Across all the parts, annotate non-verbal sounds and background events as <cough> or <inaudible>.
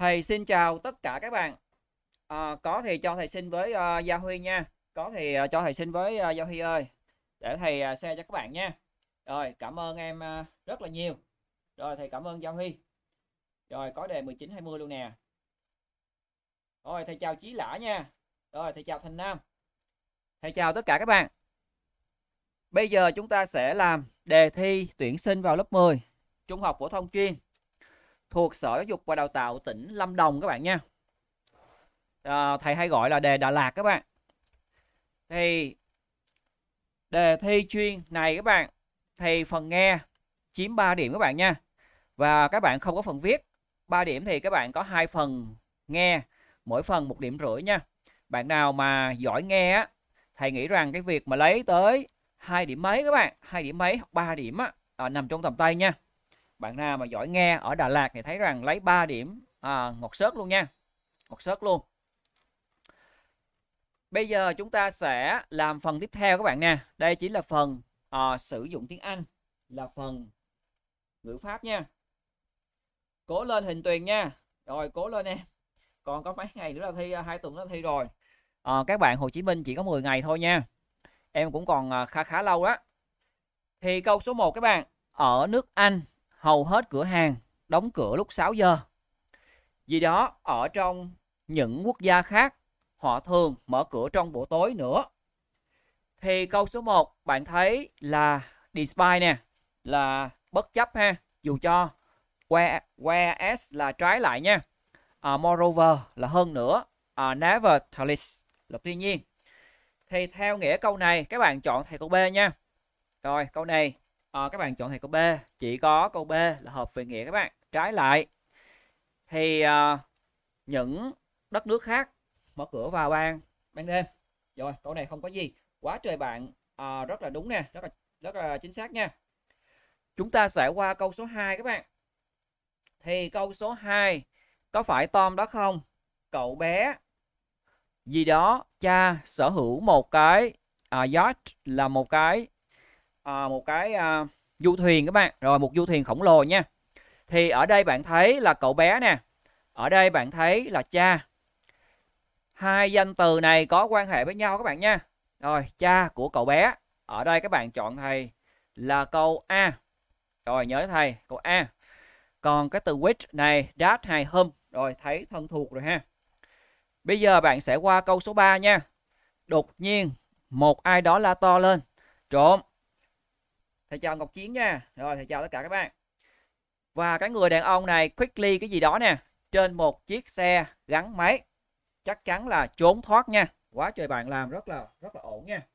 Thầy xin chào tất cả các bạn. À, có thì cho thầy xin với uh, Gia Huy nha. Có thì uh, cho thầy xin với uh, Gia Huy ơi. Để thầy uh, cho các bạn nha. Rồi, cảm ơn em uh, rất là nhiều. Rồi, thầy cảm ơn Gia Huy. Rồi, có đề 1920 luôn nè. Rồi, thầy chào Chí Lã nha. Rồi, thầy chào Thành Nam. Thầy chào tất cả các bạn. Bây giờ chúng ta sẽ làm đề thi tuyển sinh vào lớp 10 Trung học phổ thông chuyên thuộc Sở Giáo dục và Đào tạo tỉnh Lâm Đồng các bạn nha. À, thầy hay gọi là đề Đà Lạt các bạn. Thì đề thi chuyên này các bạn thì phần nghe chiếm 3 điểm các bạn nha. Và các bạn không có phần viết. 3 điểm thì các bạn có hai phần nghe, mỗi phần một điểm rưỡi nha. Bạn nào mà giỏi nghe á, thầy nghĩ rằng cái việc mà lấy tới hai điểm mấy các bạn, hai điểm mấy hoặc ba điểm á, à, nằm trong tầm tay nha bạn nào mà giỏi nghe ở Đà Lạt thì thấy rằng lấy 3 điểm à, ngọt sớt luôn nha ngọt sớt luôn bây giờ chúng ta sẽ làm phần tiếp theo các bạn nè đây chỉ là phần à, sử dụng tiếng Anh là phần ngữ pháp nha cố lên hình tuyền nha rồi cố lên em còn có mấy ngày nữa là thi à, hai tuần nữa thi rồi à, các bạn Hồ Chí Minh chỉ có 10 ngày thôi nha em cũng còn à, khá khá lâu đó thì câu số 1 các bạn ở nước Anh hầu hết cửa hàng đóng cửa lúc 6 giờ. Vì đó, ở trong những quốc gia khác, họ thường mở cửa trong buổi tối nữa. Thì câu số 1 bạn thấy là despite nè, là bất chấp ha, dù cho where, s là trái lại nha. Uh, moreover là hơn nữa, uh, never talis là tuy nhiên. Thì theo nghĩa câu này các bạn chọn thầy câu B nha. Rồi câu này à, các bạn chọn thầy câu B chỉ có câu B là hợp về nghĩa các bạn trái lại thì à, những đất nước khác mở cửa vào ban ban đêm rồi câu này không có gì quá trời bạn à, rất là đúng nè rất là rất là chính xác nha chúng ta sẽ qua câu số 2 các bạn thì câu số 2 có phải Tom đó không cậu bé gì đó cha sở hữu một cái à, yacht là một cái Ờ, một cái à, du thuyền các bạn rồi một du thuyền khổng lồ nha thì ở đây bạn thấy là cậu bé nè ở đây bạn thấy là cha hai danh từ này có quan hệ với nhau các bạn nha rồi cha của cậu bé ở đây các bạn chọn thầy là câu a rồi nhớ thầy câu a còn cái từ which này dad hài hôm rồi thấy thân thuộc rồi ha bây giờ bạn sẽ qua câu số 3 nha đột nhiên một ai đó la to lên trộm thầy chào ngọc chiến nha rồi thầy chào tất cả các bạn và cái người đàn ông này quickly cái gì đó nè trên một chiếc xe gắn máy chắc chắn là trốn thoát nha quá trời bạn làm rất là rất là ổn nha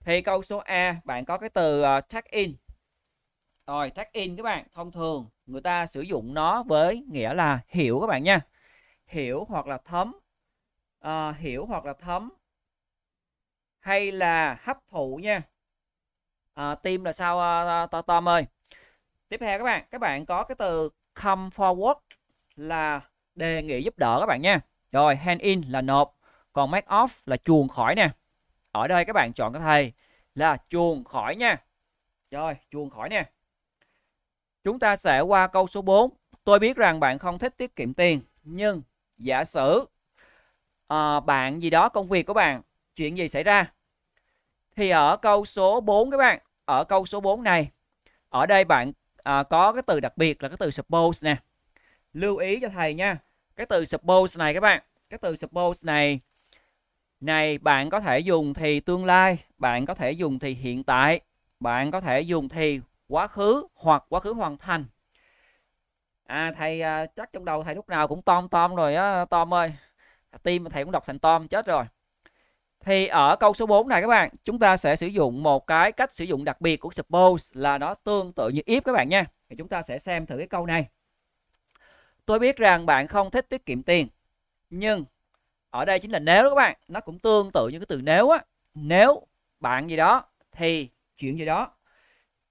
thì câu số a bạn có cái từ ờ, check in rồi check in các bạn thông thường người ta sử dụng nó với nghĩa là hiểu các bạn nha hiểu hoặc là thấm uh, hiểu hoặc là thấm hay là hấp thụ nha uh, team là sao uh, ờ, ờ, to tom ơi tiếp theo các bạn các bạn có cái từ come forward là đề nghị giúp đỡ các bạn nha rồi hand in là nộp còn make off là chuồn khỏi nè ở đây các bạn chọn cái thầy là chuồn khỏi nha rồi chuồn khỏi nè chúng ta sẽ qua câu số 4 tôi biết rằng bạn không thích tiết kiệm tiền nhưng giả sử uh, bạn gì đó công việc của bạn chuyện gì xảy ra thì ở câu số 4 các bạn ở câu số 4 này ở đây bạn à, có cái từ đặc biệt là cái từ suppose nè lưu ý cho thầy nha cái từ suppose này các bạn cái từ suppose này này bạn có thể dùng thì tương lai bạn có thể dùng thì hiện tại bạn có thể dùng thì quá khứ hoặc quá khứ hoàn thành à thầy à, chắc trong đầu thầy lúc nào cũng tom tom rồi á tom ơi tim thầy cũng đọc thành tom chết rồi thì ở câu số 4 này các bạn, chúng ta sẽ sử dụng một cái cách sử dụng đặc biệt của suppose là nó tương tự như if các bạn nha. Thì chúng ta sẽ xem thử cái câu này. Tôi biết rằng bạn không thích tiết kiệm tiền. Nhưng ở đây chính là nếu các bạn, nó cũng tương tự như cái từ nếu á. Nếu bạn gì đó thì chuyện gì đó.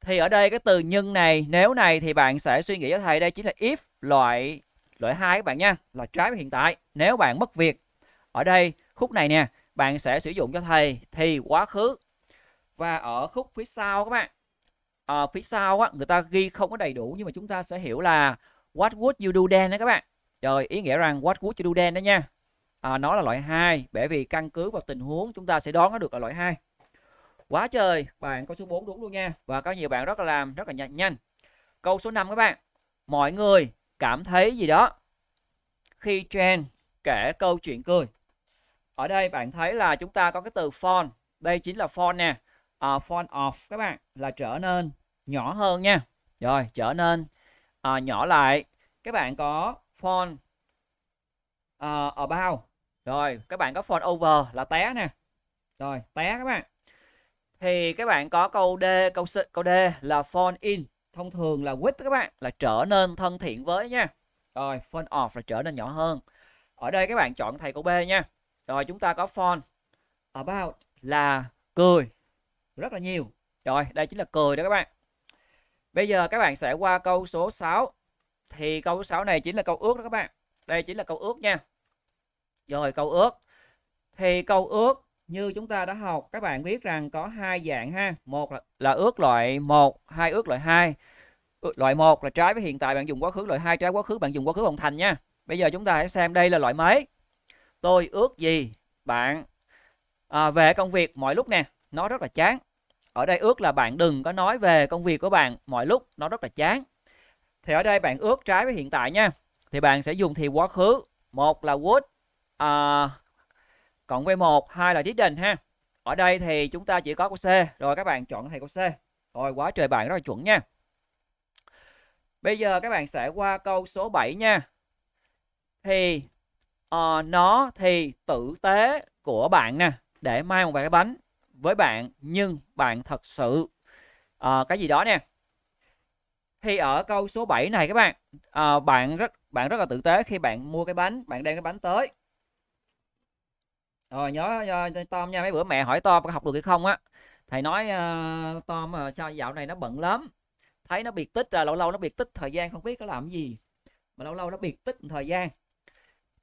Thì ở đây cái từ nhân này, nếu này thì bạn sẽ suy nghĩ cho thầy đây chính là if loại loại hai các bạn nha, là trái với hiện tại. Nếu bạn mất việc. Ở đây khúc này nè, bạn sẽ sử dụng cho thầy thì quá khứ và ở khúc phía sau các bạn à, phía sau á, người ta ghi không có đầy đủ nhưng mà chúng ta sẽ hiểu là what would you do then đó các bạn rồi ý nghĩa rằng what would you do then đó nha à, nó là loại 2 bởi vì căn cứ vào tình huống chúng ta sẽ đoán nó được là loại 2 quá trời bạn có số 4 đúng luôn nha và có nhiều bạn rất là làm rất là nhanh nhanh câu số 5 các bạn mọi người cảm thấy gì đó khi Jen kể câu chuyện cười ở đây bạn thấy là chúng ta có cái từ font đây chính là font nè à, font of các bạn là trở nên nhỏ hơn nha rồi trở nên à, nhỏ lại các bạn có font à, about rồi các bạn có font over là té nè rồi té các bạn thì các bạn có câu D câu C, câu D là font in thông thường là width các bạn là trở nên thân thiện với nha rồi font off là trở nên nhỏ hơn ở đây các bạn chọn thầy câu B nha rồi chúng ta có font about là cười rất là nhiều rồi đây chính là cười đó các bạn bây giờ các bạn sẽ qua câu số 6 thì câu số 6 này chính là câu ước đó các bạn đây chính là câu ước nha rồi câu ước thì câu ước như chúng ta đã học các bạn biết rằng có hai dạng ha một là, là ước loại 1 hai ước loại 2 loại 1 là trái với hiện tại bạn dùng quá khứ loại 2 trái quá khứ bạn dùng quá khứ hoàn thành nha bây giờ chúng ta hãy xem đây là loại mấy tôi ước gì bạn à, về công việc mọi lúc nè nó rất là chán ở đây ước là bạn đừng có nói về công việc của bạn mọi lúc nó rất là chán thì ở đây bạn ước trái với hiện tại nha thì bạn sẽ dùng thì quá khứ một là would à, cộng với một hai là didn't ha ở đây thì chúng ta chỉ có câu C rồi các bạn chọn thầy câu C rồi quá trời bạn rất là chuẩn nha bây giờ các bạn sẽ qua câu số 7 nha thì Ờ, nó thì tử tế của bạn nè để mai một vài cái bánh với bạn nhưng bạn thật sự uh, cái gì đó nè thì ở câu số 7 này các bạn uh, bạn rất bạn rất là tử tế khi bạn mua cái bánh bạn đem cái bánh tới rồi nhớ, nhớ Tom nha mấy bữa mẹ hỏi Tom có học được hay không á thầy nói uh, Tom uh, sao dạo này nó bận lắm thấy nó biệt tích là lâu lâu nó biệt tích thời gian không biết có làm gì mà lâu lâu nó biệt tích thời gian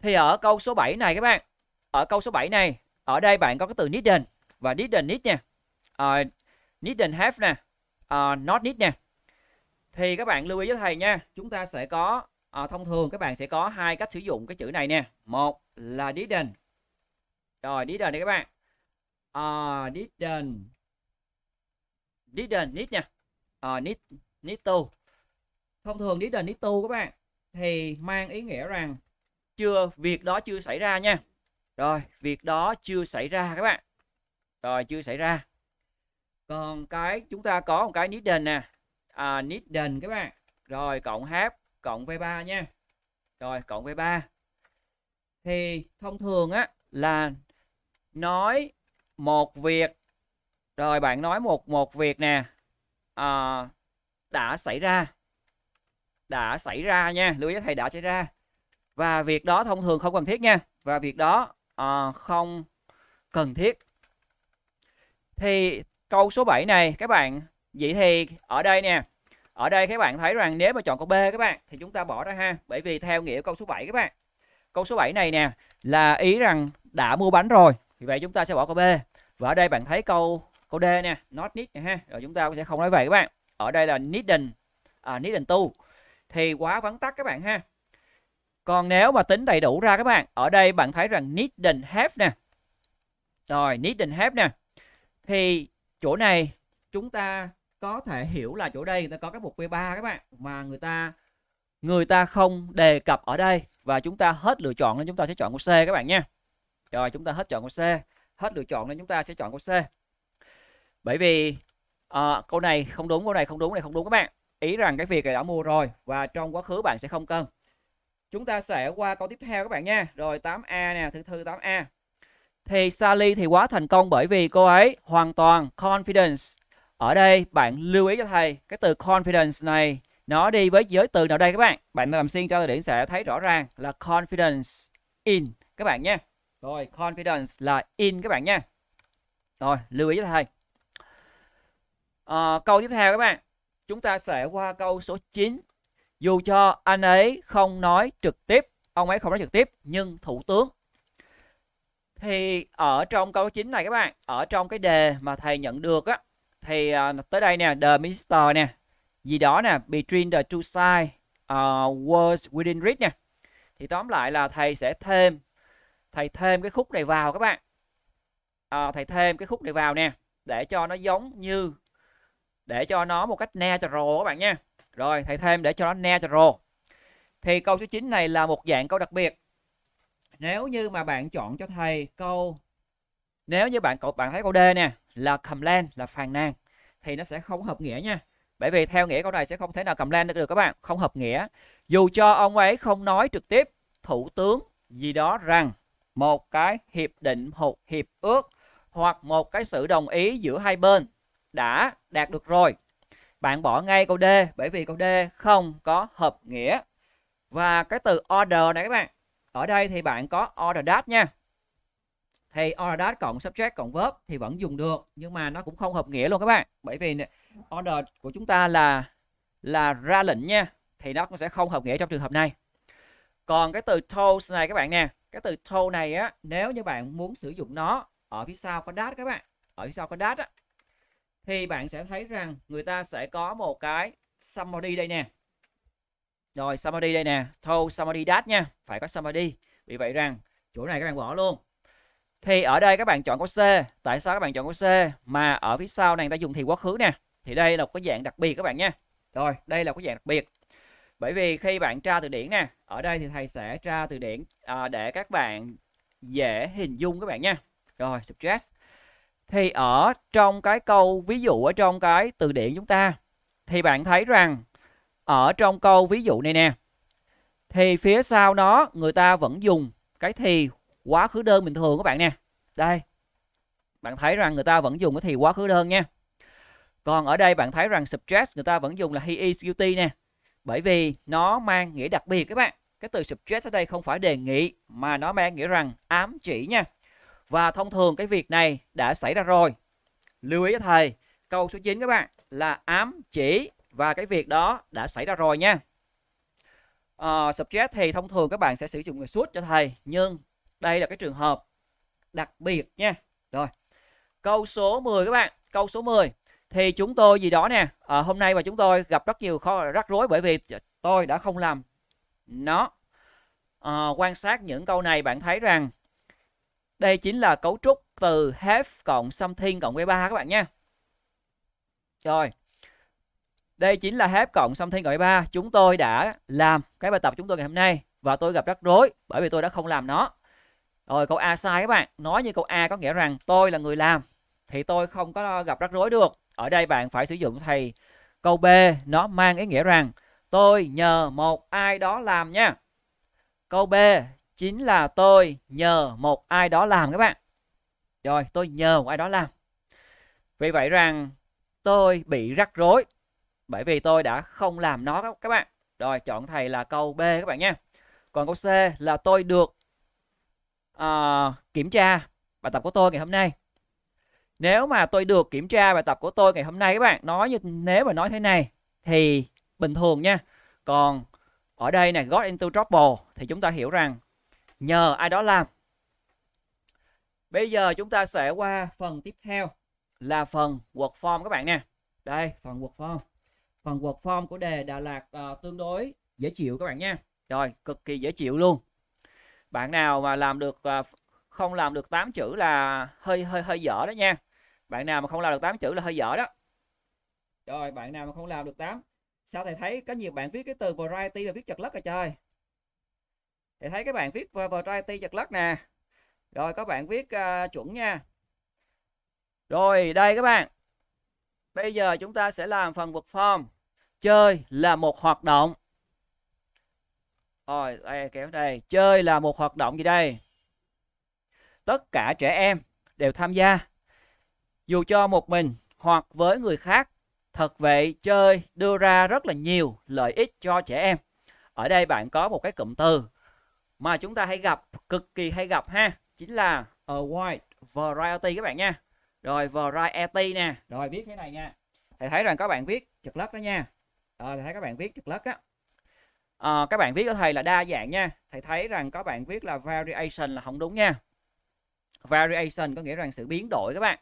thì ở câu số 7 này các bạn, ở câu số 7 này, ở đây bạn có cái từ needed và needed need nha. Uh, ờ, needed have nè, uh, not need nè. Thì các bạn lưu ý với thầy nha, chúng ta sẽ có uh, thông thường các bạn sẽ có hai cách sử dụng cái chữ này nè. Một là didn't. Rồi didn't này các bạn. Uh, didn't didn't need nha. Uh, need need to. Thông thường didn't need to các bạn thì mang ý nghĩa rằng chưa việc đó chưa xảy ra nha rồi việc đó chưa xảy ra các bạn rồi chưa xảy ra còn cái chúng ta có một cái needed nè à, needed các bạn rồi cộng h cộng v3 nha rồi cộng v3 thì thông thường á là nói một việc rồi bạn nói một một việc nè à, đã xảy ra đã xảy ra nha lưu ý thầy đã xảy ra và việc đó thông thường không cần thiết nha và việc đó à, không cần thiết thì câu số 7 này các bạn vậy thì ở đây nè ở đây các bạn thấy rằng nếu mà chọn câu B các bạn thì chúng ta bỏ ra ha bởi vì theo nghĩa câu số 7 các bạn câu số 7 này nè là ý rằng đã mua bánh rồi thì vậy chúng ta sẽ bỏ câu B và ở đây bạn thấy câu câu D nè not need nè ha rồi chúng ta sẽ không nói vậy các bạn ở đây là needing à, needing to thì quá vắn tắt các bạn ha còn nếu mà tính đầy đủ ra các bạn, ở đây bạn thấy rằng needn't have nè. Rồi, needn't have nè. Thì chỗ này chúng ta có thể hiểu là chỗ đây người ta có cái mục V3 các bạn mà người ta người ta không đề cập ở đây và chúng ta hết lựa chọn nên chúng ta sẽ chọn câu C các bạn nha. Rồi chúng ta hết chọn câu C, hết lựa chọn nên chúng ta sẽ chọn câu C. Bởi vì à, câu này không đúng, câu này không đúng, câu này không đúng các bạn. Ý rằng cái việc này đã mua rồi và trong quá khứ bạn sẽ không cần. Chúng ta sẽ qua câu tiếp theo các bạn nha. Rồi 8A nè, thứ thư 8A. Thì Sally thì quá thành công bởi vì cô ấy hoàn toàn confidence. Ở đây bạn lưu ý cho thầy cái từ confidence này nó đi với giới từ nào đây các bạn? Bạn làm xuyên cho điểm sẽ thấy rõ ràng là confidence in các bạn nha. Rồi confidence là in các bạn nha. Rồi lưu ý cho thầy. À, câu tiếp theo các bạn. Chúng ta sẽ qua câu số 9 dù cho anh ấy không nói trực tiếp ông ấy không nói trực tiếp nhưng thủ tướng thì ở trong câu chính này các bạn ở trong cái đề mà thầy nhận được á thì uh, tới đây nè the minister nè gì đó nè between the two sides uh, words within reach nè thì tóm lại là thầy sẽ thêm thầy thêm cái khúc này vào các bạn à, thầy thêm cái khúc này vào nè để cho nó giống như để cho nó một cách natural các bạn nha rồi, thầy thêm để cho nó natural. Thì câu số 9 này là một dạng câu đặc biệt. Nếu như mà bạn chọn cho thầy câu nếu như bạn bạn thấy câu D nè là complain là phàn nàn thì nó sẽ không hợp nghĩa nha. Bởi vì theo nghĩa câu này sẽ không thể nào complain được, được các bạn, không hợp nghĩa. Dù cho ông ấy không nói trực tiếp thủ tướng gì đó rằng một cái hiệp định hoặc hiệp ước hoặc một cái sự đồng ý giữa hai bên đã đạt được rồi bạn bỏ ngay câu D bởi vì câu D không có hợp nghĩa. Và cái từ order này các bạn, ở đây thì bạn có order that nha. Thì order that cộng subject cộng verb thì vẫn dùng được nhưng mà nó cũng không hợp nghĩa luôn các bạn. Bởi vì order của chúng ta là là ra lệnh nha thì nó cũng sẽ không hợp nghĩa trong trường hợp này. Còn cái từ told này các bạn nè, cái từ told này á nếu như bạn muốn sử dụng nó ở phía sau có that các bạn, ở phía sau có that á thì bạn sẽ thấy rằng người ta sẽ có một cái summary đây nè rồi summary đây nè thâu summary date nha phải có summary vì vậy rằng chỗ này các bạn bỏ luôn thì ở đây các bạn chọn có C tại sao các bạn chọn có C mà ở phía sau này người ta dùng thì quá khứ nè thì đây là một cái dạng đặc biệt các bạn nha rồi đây là một cái dạng đặc biệt bởi vì khi bạn tra từ điển nè ở đây thì thầy sẽ tra từ điển à, để các bạn dễ hình dung các bạn nha rồi subtract thì ở trong cái câu ví dụ ở trong cái từ điển chúng ta thì bạn thấy rằng ở trong câu ví dụ này nè thì phía sau nó người ta vẫn dùng cái thì quá khứ đơn bình thường các bạn nè. Đây. Bạn thấy rằng người ta vẫn dùng cái thì quá khứ đơn nha. Còn ở đây bạn thấy rằng subject người ta vẫn dùng là he is guilty nè. Bởi vì nó mang nghĩa đặc biệt các bạn. Cái từ subject ở đây không phải đề nghị mà nó mang nghĩa rằng ám chỉ nha. Và thông thường cái việc này đã xảy ra rồi. Lưu ý cho thầy, câu số 9 các bạn là ám chỉ và cái việc đó đã xảy ra rồi nha. Uh, subject thì thông thường các bạn sẽ sử dụng người suốt cho thầy, nhưng đây là cái trường hợp đặc biệt nha. Rồi. Câu số 10 các bạn, câu số 10 thì chúng tôi gì đó nè, à, hôm nay mà chúng tôi gặp rất nhiều khó rắc rối bởi vì tôi đã không làm nó. À, quan sát những câu này bạn thấy rằng đây chính là cấu trúc từ have cộng something cộng với 3 các bạn nha. Rồi. Đây chính là have cộng something cộng với 3 Chúng tôi đã làm cái bài tập chúng tôi ngày hôm nay và tôi gặp rắc rối bởi vì tôi đã không làm nó. Rồi câu A sai các bạn. Nói như câu A có nghĩa rằng tôi là người làm thì tôi không có gặp rắc rối được. Ở đây bạn phải sử dụng thầy câu B nó mang ý nghĩa rằng tôi nhờ một ai đó làm nha. Câu B chính là tôi nhờ một ai đó làm các bạn rồi tôi nhờ một ai đó làm vì vậy rằng tôi bị rắc rối bởi vì tôi đã không làm nó các bạn rồi chọn thầy là câu b các bạn nha còn câu c là tôi được uh, kiểm tra bài tập của tôi ngày hôm nay nếu mà tôi được kiểm tra bài tập của tôi ngày hôm nay các bạn nói như nếu mà nói thế này thì bình thường nha còn ở đây này got into trouble thì chúng ta hiểu rằng nhờ ai đó làm bây giờ chúng ta sẽ qua phần tiếp theo là phần form các bạn nè đây phần form, phần form của đề Đà Lạt uh, tương đối dễ chịu các bạn nha rồi cực kỳ dễ chịu luôn bạn nào mà làm được uh, không làm được 8 chữ là hơi hơi hơi dở đó nha bạn nào mà không làm được 8 chữ là hơi dở đó rồi bạn nào mà không làm được 8 sao thầy thấy có nhiều bạn viết cái từ variety và viết chật lất à trời thì thấy các bạn viết variety chật lắc nè rồi các bạn viết uh, chuẩn nha rồi đây các bạn bây giờ chúng ta sẽ làm phần vật form chơi là một hoạt động rồi đây kéo đây chơi là một hoạt động gì đây tất cả trẻ em đều tham gia dù cho một mình hoặc với người khác thật vậy chơi đưa ra rất là nhiều lợi ích cho trẻ em ở đây bạn có một cái cụm từ mà chúng ta hay gặp cực kỳ hay gặp ha chính là a wide variety các bạn nha rồi variety nè rồi viết thế này nha thầy thấy rằng các bạn viết trực lất đó nha rồi ờ, thầy thấy các bạn viết trực lất á à, các bạn viết của thầy là đa dạng nha thầy thấy rằng các bạn viết là variation là không đúng nha variation có nghĩa rằng sự biến đổi các bạn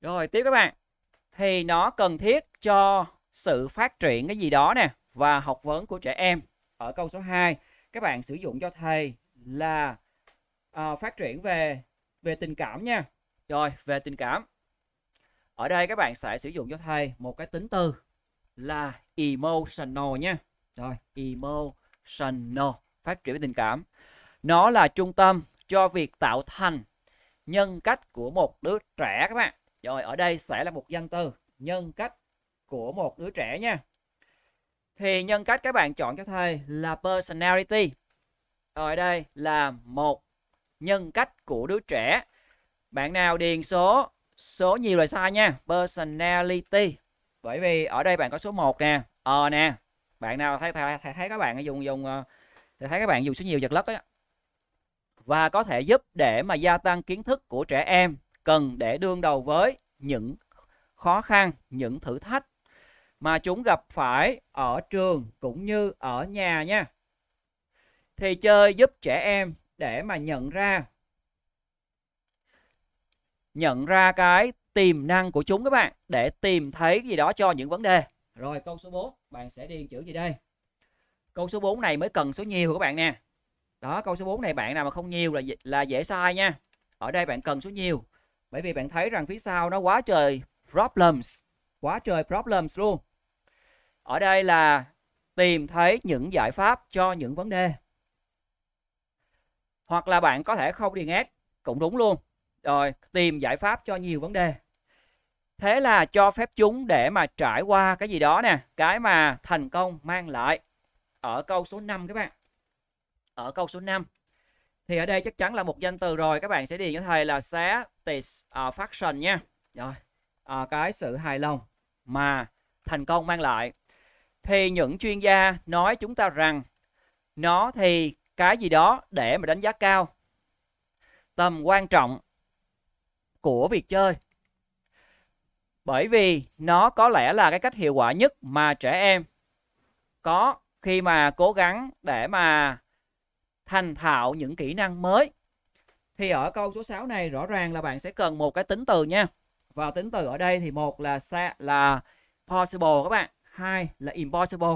rồi tiếp các bạn thì nó cần thiết cho sự phát triển cái gì đó nè và học vấn của trẻ em ở câu số 2 các bạn sử dụng cho thầy là à, phát triển về về tình cảm nha rồi về tình cảm ở đây các bạn sẽ sử dụng cho thầy một cái tính từ là emotional nha rồi emotional phát triển về tình cảm nó là trung tâm cho việc tạo thành nhân cách của một đứa trẻ các bạn rồi ở đây sẽ là một danh từ nhân cách của một đứa trẻ nha thì nhân cách các bạn chọn cho thầy là personality rồi đây là một nhân cách của đứa trẻ bạn nào điền số số nhiều là sai nha personality bởi vì ở đây bạn có số 1 nè ờ nè bạn nào thấy thấy, thấy các bạn dùng dùng ờ, thấy các bạn dùng số nhiều giật lất á và có thể giúp để mà gia tăng kiến thức của trẻ em cần để đương đầu với những khó khăn những thử thách mà chúng gặp phải ở trường cũng như ở nhà nha. Thì chơi giúp trẻ em để mà nhận ra nhận ra cái tiềm năng của chúng các bạn để tìm thấy gì đó cho những vấn đề. Rồi câu số 4, bạn sẽ điền chữ gì đây? Câu số 4 này mới cần số nhiều các bạn nè. Đó, câu số 4 này bạn nào mà không nhiều là là dễ sai nha. Ở đây bạn cần số nhiều. Bởi vì bạn thấy rằng phía sau nó quá trời problems, quá trời problems luôn ở đây là tìm thấy những giải pháp cho những vấn đề hoặc là bạn có thể không điền ad cũng đúng luôn rồi tìm giải pháp cho nhiều vấn đề thế là cho phép chúng để mà trải qua cái gì đó nè cái mà thành công mang lại ở câu số 5 các bạn ở câu số 5 thì ở đây chắc chắn là một danh từ rồi các bạn sẽ điền cho thầy là satisfaction à, nha rồi à, cái sự hài lòng mà thành công mang lại thì những chuyên gia nói chúng ta rằng nó thì cái gì đó để mà đánh giá cao tầm quan trọng của việc chơi bởi vì nó có lẽ là cái cách hiệu quả nhất mà trẻ em có khi mà cố gắng để mà thành thạo những kỹ năng mới thì ở câu số 6 này rõ ràng là bạn sẽ cần một cái tính từ nha và tính từ ở đây thì một là là possible các bạn hai là impossible.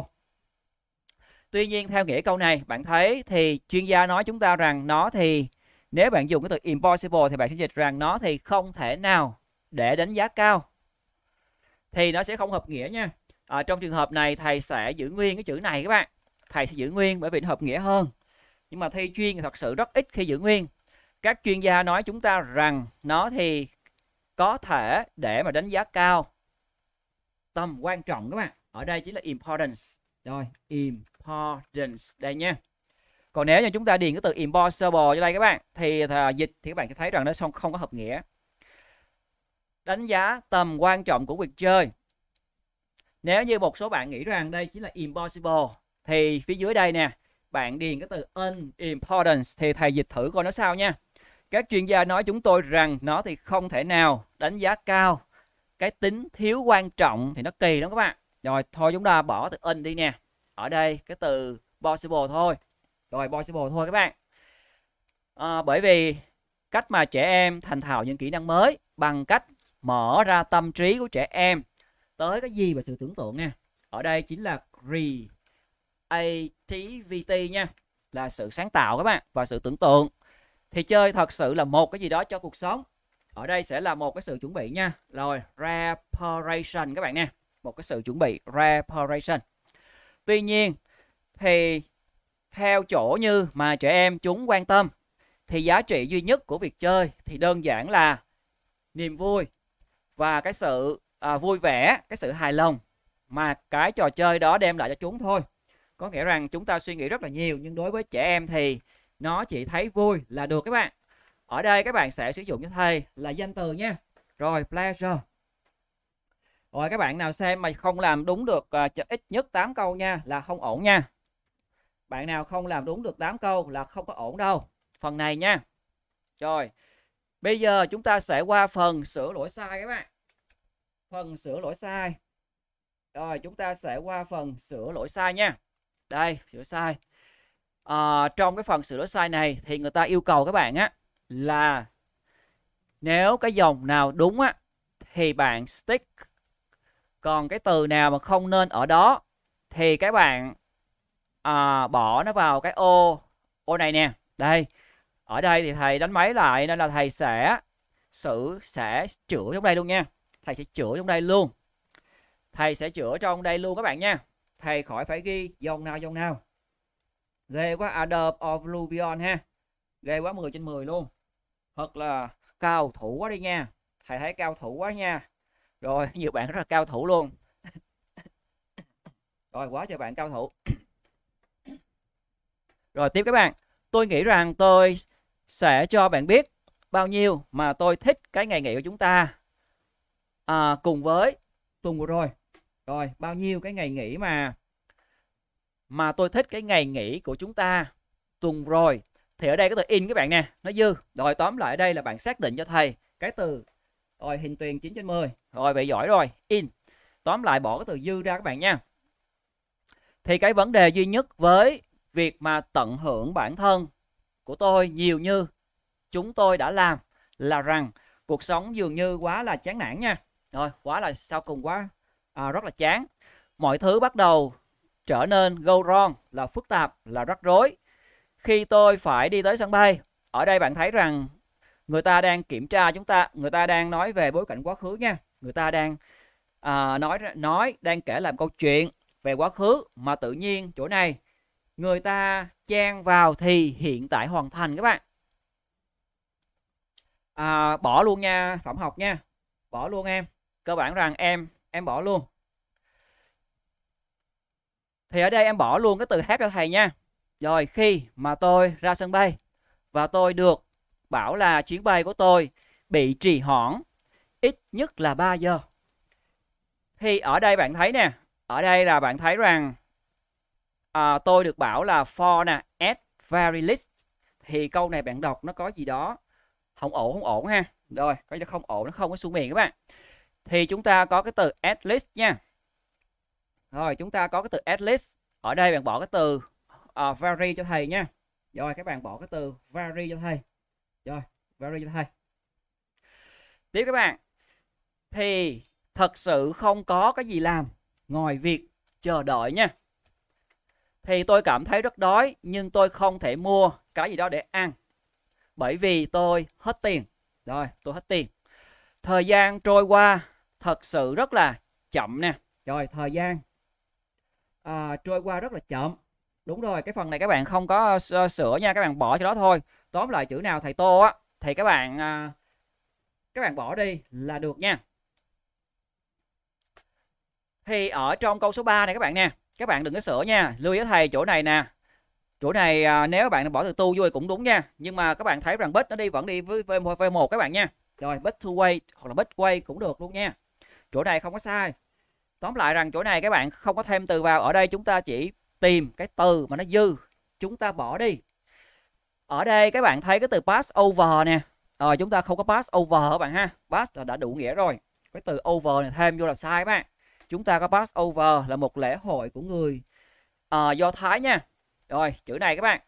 Tuy nhiên theo nghĩa câu này, bạn thấy thì chuyên gia nói chúng ta rằng nó thì nếu bạn dùng cái từ impossible thì bạn sẽ dịch rằng nó thì không thể nào để đánh giá cao. Thì nó sẽ không hợp nghĩa nha. Ở trong trường hợp này thầy sẽ giữ nguyên cái chữ này các bạn. Thầy sẽ giữ nguyên bởi vì nó hợp nghĩa hơn. Nhưng mà thi chuyên thì thật sự rất ít khi giữ nguyên. Các chuyên gia nói chúng ta rằng nó thì có thể để mà đánh giá cao tầm quan trọng các bạn ở đây chính là importance rồi importance đây nha còn nếu như chúng ta điền cái từ impossible vào đây các bạn thì à, dịch thì các bạn sẽ thấy rằng nó không không có hợp nghĩa đánh giá tầm quan trọng của việc chơi nếu như một số bạn nghĩ rằng đây chính là impossible thì phía dưới đây nè bạn điền cái từ unimportance thì thầy dịch thử coi nó sao nha các chuyên gia nói chúng tôi rằng nó thì không thể nào đánh giá cao cái tính thiếu quan trọng thì nó kỳ lắm các bạn rồi thôi chúng ta bỏ từ in đi nha Ở đây cái từ possible thôi. Rồi possible thôi các bạn. À, bởi vì cách mà trẻ em thành thạo những kỹ năng mới bằng cách mở ra tâm trí của trẻ em tới cái gì và sự tưởng tượng nha. Ở đây chính là creativity nha, là sự sáng tạo các bạn và sự tưởng tượng. Thì chơi thật sự là một cái gì đó cho cuộc sống. Ở đây sẽ là một cái sự chuẩn bị nha. Rồi preparation các bạn nha một cái sự chuẩn bị preparation tuy nhiên thì theo chỗ như mà trẻ em chúng quan tâm thì giá trị duy nhất của việc chơi thì đơn giản là niềm vui và cái sự à, vui vẻ cái sự hài lòng mà cái trò chơi đó đem lại cho chúng thôi có nghĩa rằng chúng ta suy nghĩ rất là nhiều nhưng đối với trẻ em thì nó chỉ thấy vui là được các bạn ở đây các bạn sẽ sử dụng cho thầy là danh từ nha rồi pleasure rồi các bạn nào xem mà không làm đúng được uh, à, ít nhất 8 câu nha là không ổn nha. Bạn nào không làm đúng được 8 câu là không có ổn đâu. Phần này nha. Rồi. Bây giờ chúng ta sẽ qua phần sửa lỗi sai các bạn. Phần sửa lỗi sai. Rồi chúng ta sẽ qua phần sửa lỗi sai nha. Đây, sửa sai. À, trong cái phần sửa lỗi sai này thì người ta yêu cầu các bạn á là nếu cái dòng nào đúng á thì bạn stick còn cái từ nào mà không nên ở đó thì các bạn à, bỏ nó vào cái ô ô này nè đây ở đây thì thầy đánh máy lại nên là thầy sẽ xử sẽ chữa trong đây luôn nha thầy sẽ chữa trong đây luôn thầy sẽ chữa trong đây luôn các bạn nha thầy khỏi phải ghi dòng nào dòng nào ghê quá Adobe luvion ha ghê quá 10 trên 10 luôn thật là cao thủ quá đi nha thầy thấy cao thủ quá nha rồi nhiều bạn rất là cao thủ luôn rồi quá trời bạn cao thủ rồi tiếp các bạn tôi nghĩ rằng tôi sẽ cho bạn biết bao nhiêu mà tôi thích cái ngày nghỉ của chúng ta à, cùng với tuần vừa rồi rồi bao nhiêu cái ngày nghỉ mà mà tôi thích cái ngày nghỉ của chúng ta tuần rồi thì ở đây cái từ in các bạn nè nó dư rồi tóm lại ở đây là bạn xác định cho thầy cái từ rồi hình tuyền 9 trên 10 rồi vậy giỏi rồi in tóm lại bỏ cái từ dư ra các bạn nha thì cái vấn đề duy nhất với việc mà tận hưởng bản thân của tôi nhiều như chúng tôi đã làm là rằng cuộc sống dường như quá là chán nản nha rồi quá là sau cùng quá à, rất là chán mọi thứ bắt đầu trở nên go wrong là phức tạp là rắc rối khi tôi phải đi tới sân bay ở đây bạn thấy rằng người ta đang kiểm tra chúng ta người ta đang nói về bối cảnh quá khứ nha người ta đang à, nói nói đang kể làm câu chuyện về quá khứ mà tự nhiên chỗ này người ta chen vào thì hiện tại hoàn thành các bạn à, bỏ luôn nha phẩm học nha bỏ luôn em cơ bản rằng em em bỏ luôn thì ở đây em bỏ luôn cái từ hát cho thầy nha rồi khi mà tôi ra sân bay và tôi được bảo là chuyến bay của tôi bị trì hoãn ít nhất là 3 giờ. Thì ở đây bạn thấy nè, ở đây là bạn thấy rằng à, tôi được bảo là for nè, at very least. Thì câu này bạn đọc nó có gì đó không ổn không ổn ha. Rồi, có gì không ổn nó không có xuống miệng các bạn. Thì chúng ta có cái từ at least nha. Rồi, chúng ta có cái từ at least. Ở đây bạn bỏ cái từ uh, à, vary cho thầy nha. Rồi các bạn bỏ cái từ very cho thầy rồi vary hai tiếp các bạn thì thật sự không có cái gì làm ngoài việc chờ đợi nha thì tôi cảm thấy rất đói nhưng tôi không thể mua cái gì đó để ăn bởi vì tôi hết tiền rồi tôi hết tiền thời gian trôi qua thật sự rất là chậm nè rồi thời gian à, trôi qua rất là chậm đúng rồi cái phần này các bạn không có sửa nha các bạn bỏ cho đó thôi tóm lại chữ nào thầy tô á thì các bạn à, các bạn bỏ đi là được nha thì ở trong câu số 3 này các bạn nè các bạn đừng có sửa nha lưu ý thầy chỗ này nè chỗ này à, nếu các bạn bỏ từ tu vui cũng đúng nha nhưng mà các bạn thấy rằng bít nó đi vẫn đi với v một các bạn nha rồi bít to way hoặc là bít way cũng được luôn nha chỗ này không có sai tóm lại rằng chỗ này các bạn không có thêm từ vào ở đây chúng ta chỉ tìm cái từ mà nó dư chúng ta bỏ đi ở đây các bạn thấy cái từ pass over nè rồi ờ, chúng ta không có pass over các bạn ha pass là đã đủ nghĩa rồi cái từ over này thêm vô là sai các bạn chúng ta có pass over là một lễ hội của người à, do thái nha rồi chữ này các bạn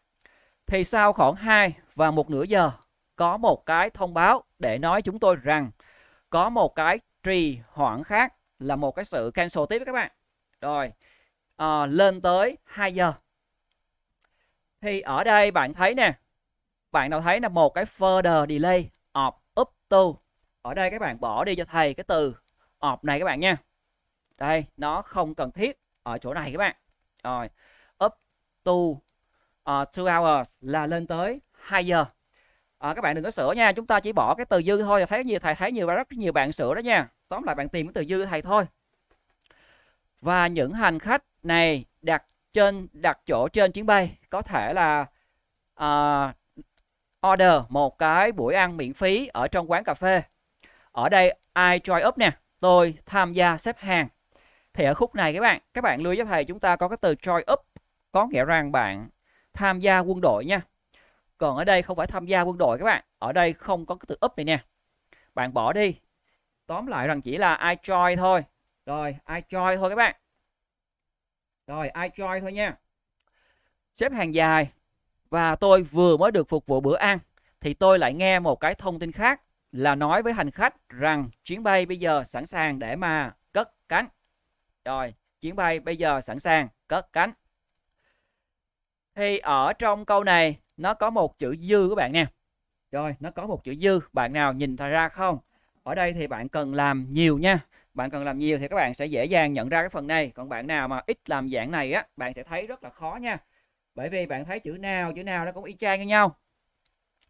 thì sau khoảng 2 và một nửa giờ có một cái thông báo để nói chúng tôi rằng có một cái trì hoãn khác là một cái sự cancel tiếp các bạn rồi à, lên tới 2 giờ thì ở đây bạn thấy nè bạn nào thấy là một cái further delay of up to ở đây các bạn bỏ đi cho thầy cái từ of này các bạn nha đây nó không cần thiết ở chỗ này các bạn rồi up to uh, two hours là lên tới 2 giờ à, các bạn đừng có sửa nha chúng ta chỉ bỏ cái từ dư thôi thấy nhiều thầy thấy nhiều và rất nhiều bạn sửa đó nha tóm lại bạn tìm cái từ dư thầy thôi và những hành khách này đặt trên đặt chỗ trên chuyến bay có thể là uh, order một cái buổi ăn miễn phí ở trong quán cà phê. Ở đây I join up nè, tôi tham gia xếp hàng. Thì ở khúc này các bạn, các bạn lưu ý cho thầy chúng ta có cái từ join up có nghĩa rằng bạn tham gia quân đội nha. Còn ở đây không phải tham gia quân đội các bạn, ở đây không có cái từ up này nè. Bạn bỏ đi. Tóm lại rằng chỉ là I join thôi. Rồi, I join thôi các bạn. Rồi, I join thôi nha. Xếp hàng dài và tôi vừa mới được phục vụ bữa ăn thì tôi lại nghe một cái thông tin khác là nói với hành khách rằng chuyến bay bây giờ sẵn sàng để mà cất cánh. Rồi, chuyến bay bây giờ sẵn sàng cất cánh. Thì ở trong câu này nó có một chữ dư các bạn nè. Rồi, nó có một chữ dư, bạn nào nhìn ra không? Ở đây thì bạn cần làm nhiều nha. Bạn cần làm nhiều thì các bạn sẽ dễ dàng nhận ra cái phần này, còn bạn nào mà ít làm dạng này á, bạn sẽ thấy rất là khó nha bởi vì bạn thấy chữ nào chữ nào nó cũng y chang như nhau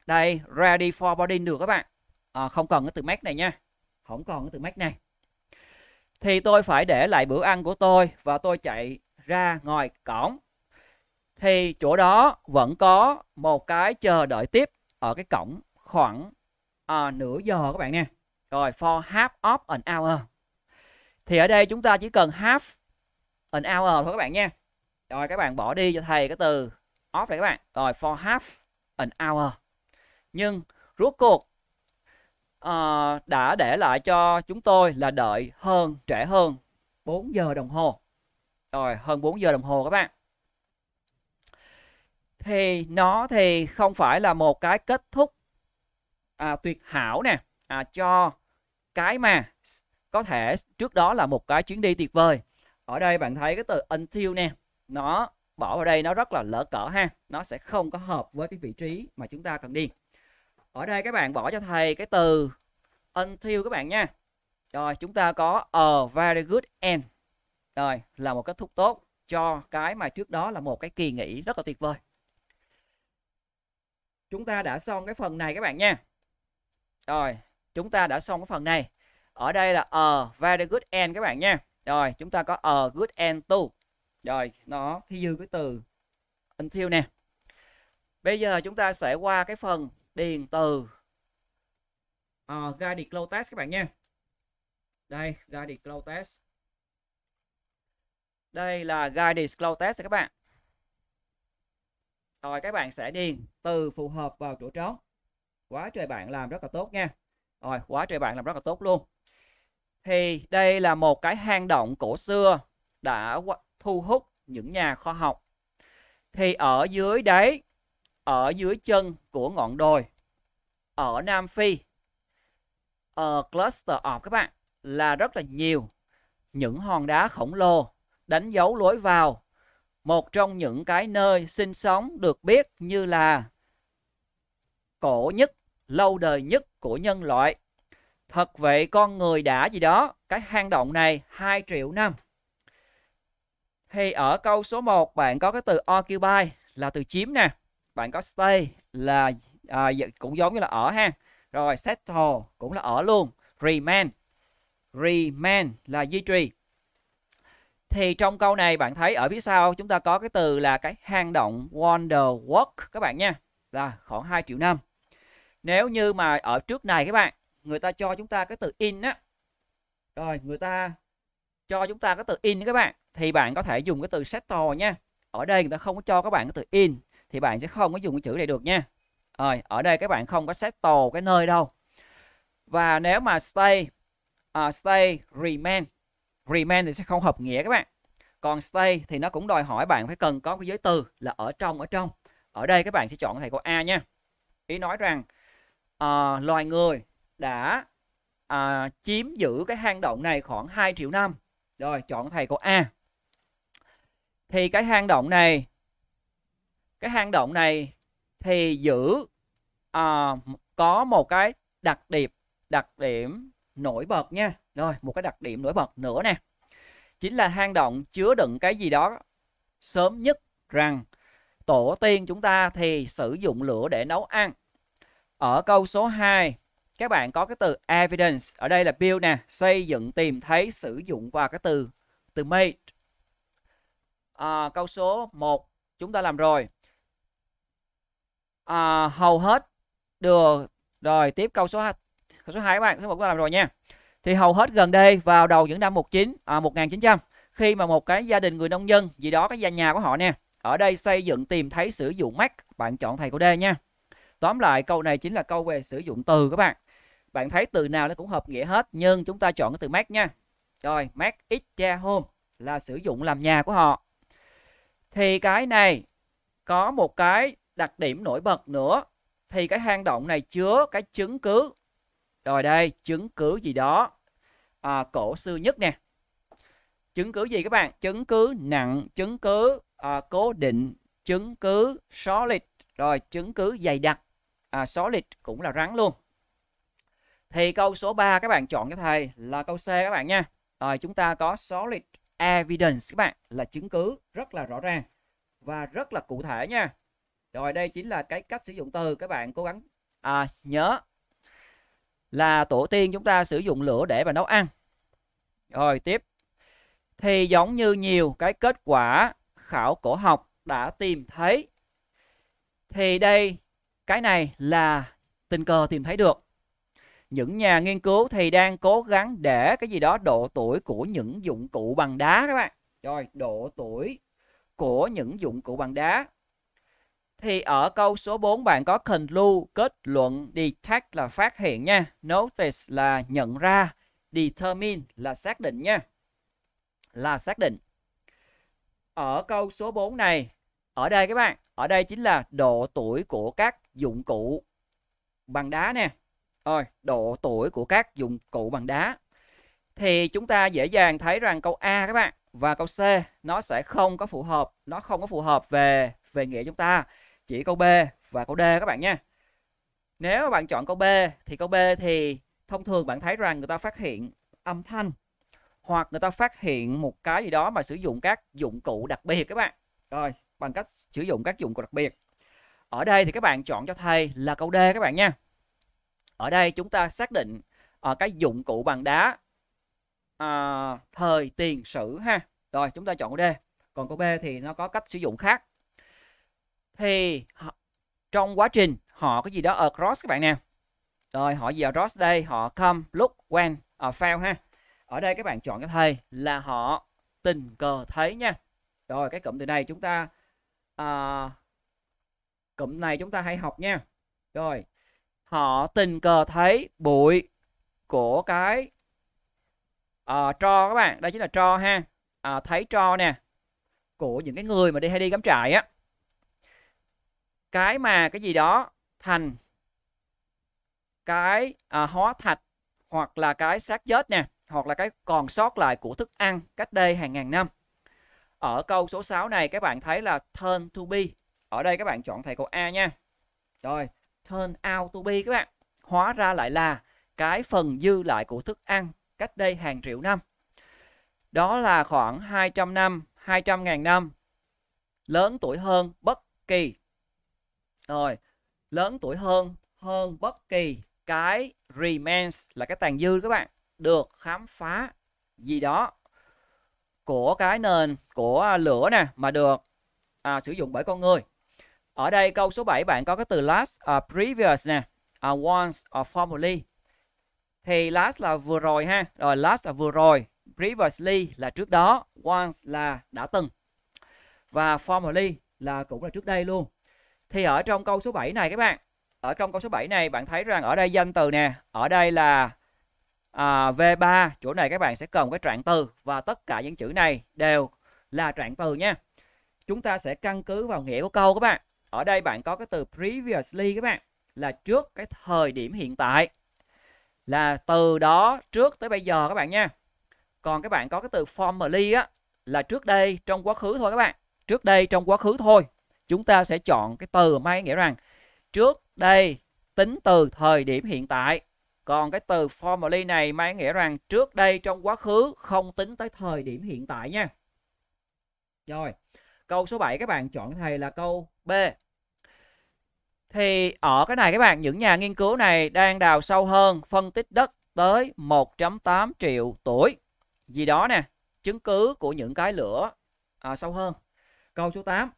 đây ready for boarding được các bạn à, không cần cái từ mát này nha không còn cái từ mát này thì tôi phải để lại bữa ăn của tôi và tôi chạy ra ngoài cổng thì chỗ đó vẫn có một cái chờ đợi tiếp ở cái cổng khoảng à, nửa giờ các bạn nha rồi for half of an hour thì ở đây chúng ta chỉ cần half an hour thôi các bạn nha rồi các bạn bỏ đi cho thầy cái từ off này các bạn rồi for half an hour nhưng rốt cuộc uh, đã để lại cho chúng tôi là đợi hơn trễ hơn 4 giờ đồng hồ rồi hơn 4 giờ đồng hồ các bạn thì nó thì không phải là một cái kết thúc à, tuyệt hảo nè à, cho cái mà có thể trước đó là một cái chuyến đi tuyệt vời ở đây bạn thấy cái từ until nè nó bỏ vào đây nó rất là lỡ cỡ ha nó sẽ không có hợp với cái vị trí mà chúng ta cần đi. ở đây các bạn bỏ cho thầy cái từ until các bạn nha rồi chúng ta có a very good end rồi là một kết thúc tốt cho cái mà trước đó là một cái kỳ nghỉ rất là tuyệt vời chúng ta đã xong cái phần này các bạn nha rồi chúng ta đã xong cái phần này ở đây là a very good end các bạn nha rồi chúng ta có a good end too rồi nó thi dư cái từ until nè bây giờ chúng ta sẽ qua cái phần điền từ uh, ờ, guided close test các bạn nha đây guided close test đây là guided close test các bạn rồi các bạn sẽ điền từ phù hợp vào chỗ trống quá trời bạn làm rất là tốt nha rồi quá trời bạn làm rất là tốt luôn thì đây là một cái hang động cổ xưa đã thu hút những nhà khoa học. Thì ở dưới đáy, ở dưới chân của ngọn đồi, ở Nam Phi, ở Cluster of các bạn, là rất là nhiều những hòn đá khổng lồ đánh dấu lối vào. Một trong những cái nơi sinh sống được biết như là cổ nhất, lâu đời nhất của nhân loại. Thật vậy con người đã gì đó, cái hang động này 2 triệu năm thì ở câu số 1 bạn có cái từ occupy là từ chiếm nè. Bạn có stay là à, cũng giống như là ở ha. Rồi settle cũng là ở luôn. Remain. Remain là duy trì. Thì trong câu này bạn thấy ở phía sau chúng ta có cái từ là cái hang động Wonder Walk các bạn nha. Là khoảng 2 triệu năm. Nếu như mà ở trước này các bạn, người ta cho chúng ta cái từ in á. Rồi người ta cho chúng ta cái từ in các bạn thì bạn có thể dùng cái từ settle nha ở đây người ta không có cho các bạn cái từ in thì bạn sẽ không có dùng cái chữ này được nha rồi ở đây các bạn không có settle cái nơi đâu và nếu mà stay uh, stay remain remain thì sẽ không hợp nghĩa các bạn còn stay thì nó cũng đòi hỏi bạn phải cần có cái giới từ là ở trong ở trong ở đây các bạn sẽ chọn thầy cô A nha ý nói rằng uh, loài người đã uh, chiếm giữ cái hang động này khoảng 2 triệu năm rồi chọn thầy cô A thì cái hang động này cái hang động này thì giữ uh, có một cái đặc điểm đặc điểm nổi bật nha rồi một cái đặc điểm nổi bật nữa nè chính là hang động chứa đựng cái gì đó sớm nhất rằng tổ tiên chúng ta thì sử dụng lửa để nấu ăn ở câu số 2 các bạn có cái từ evidence ở đây là build nè xây dựng tìm thấy sử dụng và cái từ từ made à, câu số 1 chúng ta làm rồi. À, hầu hết được rồi tiếp câu số 2 câu số 2 các bạn, số 1 chúng ta làm rồi nha. Thì hầu hết gần đây vào đầu những năm 19 à, 1900 khi mà một cái gia đình người nông dân gì đó cái gia nhà của họ nè ở đây xây dựng tìm thấy sử dụng mắt bạn chọn thầy của D nha tóm lại câu này chính là câu về sử dụng từ các bạn bạn thấy từ nào nó cũng hợp nghĩa hết nhưng chúng ta chọn cái từ mát nha rồi mát ít cha hôm là sử dụng làm nhà của họ thì cái này có một cái đặc điểm nổi bật nữa thì cái hang động này chứa cái chứng cứ rồi đây chứng cứ gì đó à, cổ xưa nhất nè chứng cứ gì các bạn chứng cứ nặng chứng cứ à, cố định chứng cứ solid rồi chứng cứ dày đặc à, solid cũng là rắn luôn thì câu số 3 các bạn chọn cho thầy là câu C các bạn nha rồi chúng ta có solid evidence các bạn là chứng cứ rất là rõ ràng và rất là cụ thể nha. Rồi đây chính là cái cách sử dụng từ các bạn cố gắng à, nhớ là tổ tiên chúng ta sử dụng lửa để mà nấu ăn. Rồi tiếp. Thì giống như nhiều cái kết quả khảo cổ học đã tìm thấy thì đây cái này là tình cờ tìm thấy được những nhà nghiên cứu thì đang cố gắng để cái gì đó độ tuổi của những dụng cụ bằng đá các bạn rồi độ tuổi của những dụng cụ bằng đá thì ở câu số 4 bạn có conclude kết luận detect là phát hiện nha notice là nhận ra determine là xác định nha là xác định ở câu số 4 này ở đây các bạn ở đây chính là độ tuổi của các dụng cụ bằng đá nè rồi, độ tuổi của các dụng cụ bằng đá. Thì chúng ta dễ dàng thấy rằng câu A các bạn và câu C nó sẽ không có phù hợp, nó không có phù hợp về về nghĩa chúng ta. Chỉ câu B và câu D các bạn nha. Nếu bạn chọn câu B thì câu B thì thông thường bạn thấy rằng người ta phát hiện âm thanh hoặc người ta phát hiện một cái gì đó mà sử dụng các dụng cụ đặc biệt các bạn. Rồi, bằng cách sử dụng các dụng cụ đặc biệt. Ở đây thì các bạn chọn cho thầy là câu D các bạn nha. Ở đây chúng ta xác định uh, cái dụng cụ bằng đá uh, thời tiền sử ha. Rồi chúng ta chọn câu D. Còn câu B thì nó có cách sử dụng khác. Thì trong quá trình họ có gì đó across các bạn nè. Rồi họ gì across đây, họ come, look, when, uh, ờ, found ha. Ở đây các bạn chọn cái thầy là họ tình cờ thấy nha. Rồi cái cụm từ này chúng ta à, cụm này chúng ta hay học nha. Rồi họ tình cờ thấy bụi của cái à, tro các bạn đây chính là tro ha à, thấy tro nè của những cái người mà đi hay đi cắm trại á cái mà cái gì đó thành cái à, hóa thạch hoặc là cái xác chết nè hoặc là cái còn sót lại của thức ăn cách đây hàng ngàn năm ở câu số 6 này các bạn thấy là turn to be ở đây các bạn chọn thầy câu A nha rồi turn out to be các bạn hóa ra lại là cái phần dư lại của thức ăn cách đây hàng triệu năm đó là khoảng 200 năm 200 ngàn năm lớn tuổi hơn bất kỳ rồi lớn tuổi hơn hơn bất kỳ cái remains là cái tàn dư các bạn được khám phá gì đó của cái nền của lửa nè mà được à, sử dụng bởi con người ở đây câu số 7 bạn có cái từ last, uh, previous nè, uh, once or à, formerly. Thì last là vừa rồi ha, rồi last là vừa rồi, previously là trước đó, once là đã từng. Và formerly là cũng là trước đây luôn. Thì ở trong câu số 7 này các bạn, ở trong câu số 7 này bạn thấy rằng ở đây danh từ nè, ở đây là à, V3 chỗ này các bạn sẽ cần cái trạng từ và tất cả những chữ này đều là trạng từ nha. Chúng ta sẽ căn cứ vào nghĩa của câu các bạn. Ở đây bạn có cái từ previously các bạn là trước cái thời điểm hiện tại. Là từ đó trước tới bây giờ các bạn nha. Còn các bạn có cái từ formerly á là trước đây trong quá khứ thôi các bạn. Trước đây trong quá khứ thôi. Chúng ta sẽ chọn cái từ mang nghĩa rằng trước đây tính từ thời điểm hiện tại. Còn cái từ formerly này mang nghĩa rằng trước đây trong quá khứ không tính tới thời điểm hiện tại nha. Rồi, câu số 7 các bạn chọn thầy là câu B thì ở cái này các bạn những nhà nghiên cứu này đang đào sâu hơn phân tích đất tới 1.8 triệu tuổi gì đó nè chứng cứ của những cái lửa à, sâu hơn câu số 8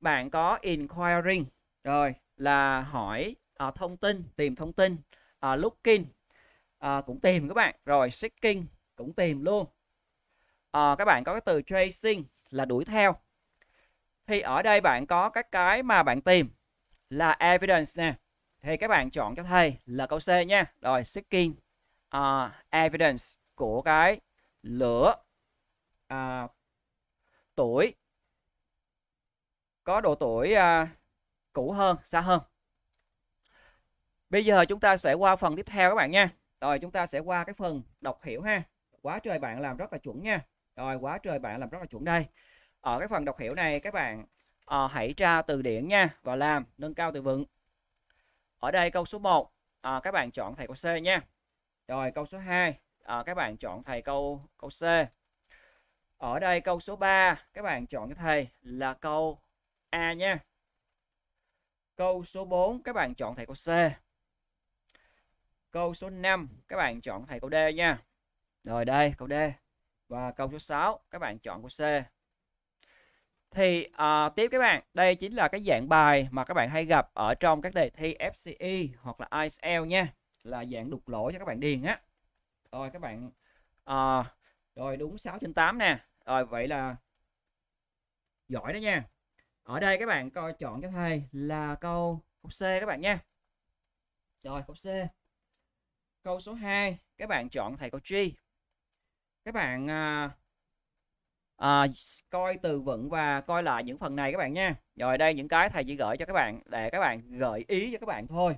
bạn có inquiring rồi là hỏi à, thông tin tìm thông tin à, looking à, cũng tìm các bạn rồi seeking cũng tìm luôn à, các bạn có cái từ tracing là đuổi theo thì ở đây bạn có các cái mà bạn tìm là evidence nè thì các bạn chọn cho thầy là câu C nha rồi seeking uh, evidence của cái lửa uh, tuổi có độ tuổi uh, cũ hơn xa hơn bây giờ chúng ta sẽ qua phần tiếp theo các bạn nha rồi chúng ta sẽ qua cái phần đọc hiểu ha quá trời bạn làm rất là chuẩn nha rồi quá trời bạn làm rất là chuẩn đây ở cái phần đọc hiểu này các bạn à, hãy tra từ điển nha và làm nâng cao từ vựng ở đây câu số 1 à, ờ, các bạn chọn thầy câu C nha rồi câu số 2 à, ờ, các bạn chọn thầy câu câu C ở đây câu số 3 các bạn chọn cho thầy là câu A nha câu số 4 các bạn chọn thầy câu C câu số 5 các bạn chọn thầy câu D nha rồi đây câu D và câu số 6 các bạn chọn câu C thì à, tiếp các bạn đây chính là cái dạng bài mà các bạn hay gặp ở trong các đề thi FCE hoặc là IELTS nha là dạng đục lỗi cho các bạn điền á rồi các bạn à, rồi đúng 6 trên 8 nè rồi vậy là giỏi đó nha ở đây các bạn coi chọn cho thầy là câu câu C các bạn nha rồi câu C câu số 2 các bạn chọn thầy câu G các bạn à, à, coi từ vựng và coi lại những phần này các bạn nha rồi đây những cái thầy chỉ gửi cho các bạn để các bạn gợi ý cho các bạn thôi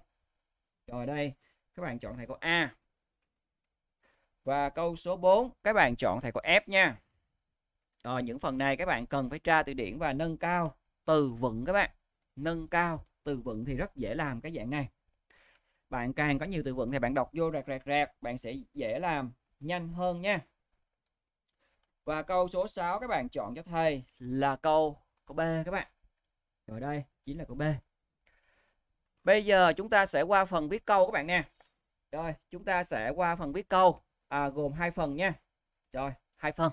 rồi đây các bạn chọn thầy có A và câu số 4 các bạn chọn thầy có F nha rồi những phần này các bạn cần phải tra từ điển và nâng cao từ vựng các bạn nâng cao từ vựng thì rất dễ làm cái dạng này bạn càng có nhiều từ vựng thì bạn đọc vô rạc rạc rạc bạn sẽ dễ làm nhanh hơn nha và câu số 6 các bạn chọn cho thầy là câu của B các bạn. rồi đây chính là câu B. Bây giờ chúng ta sẽ qua phần viết câu các bạn nha. Rồi, chúng ta sẽ qua phần viết câu à, gồm hai phần nha. Rồi, hai phần.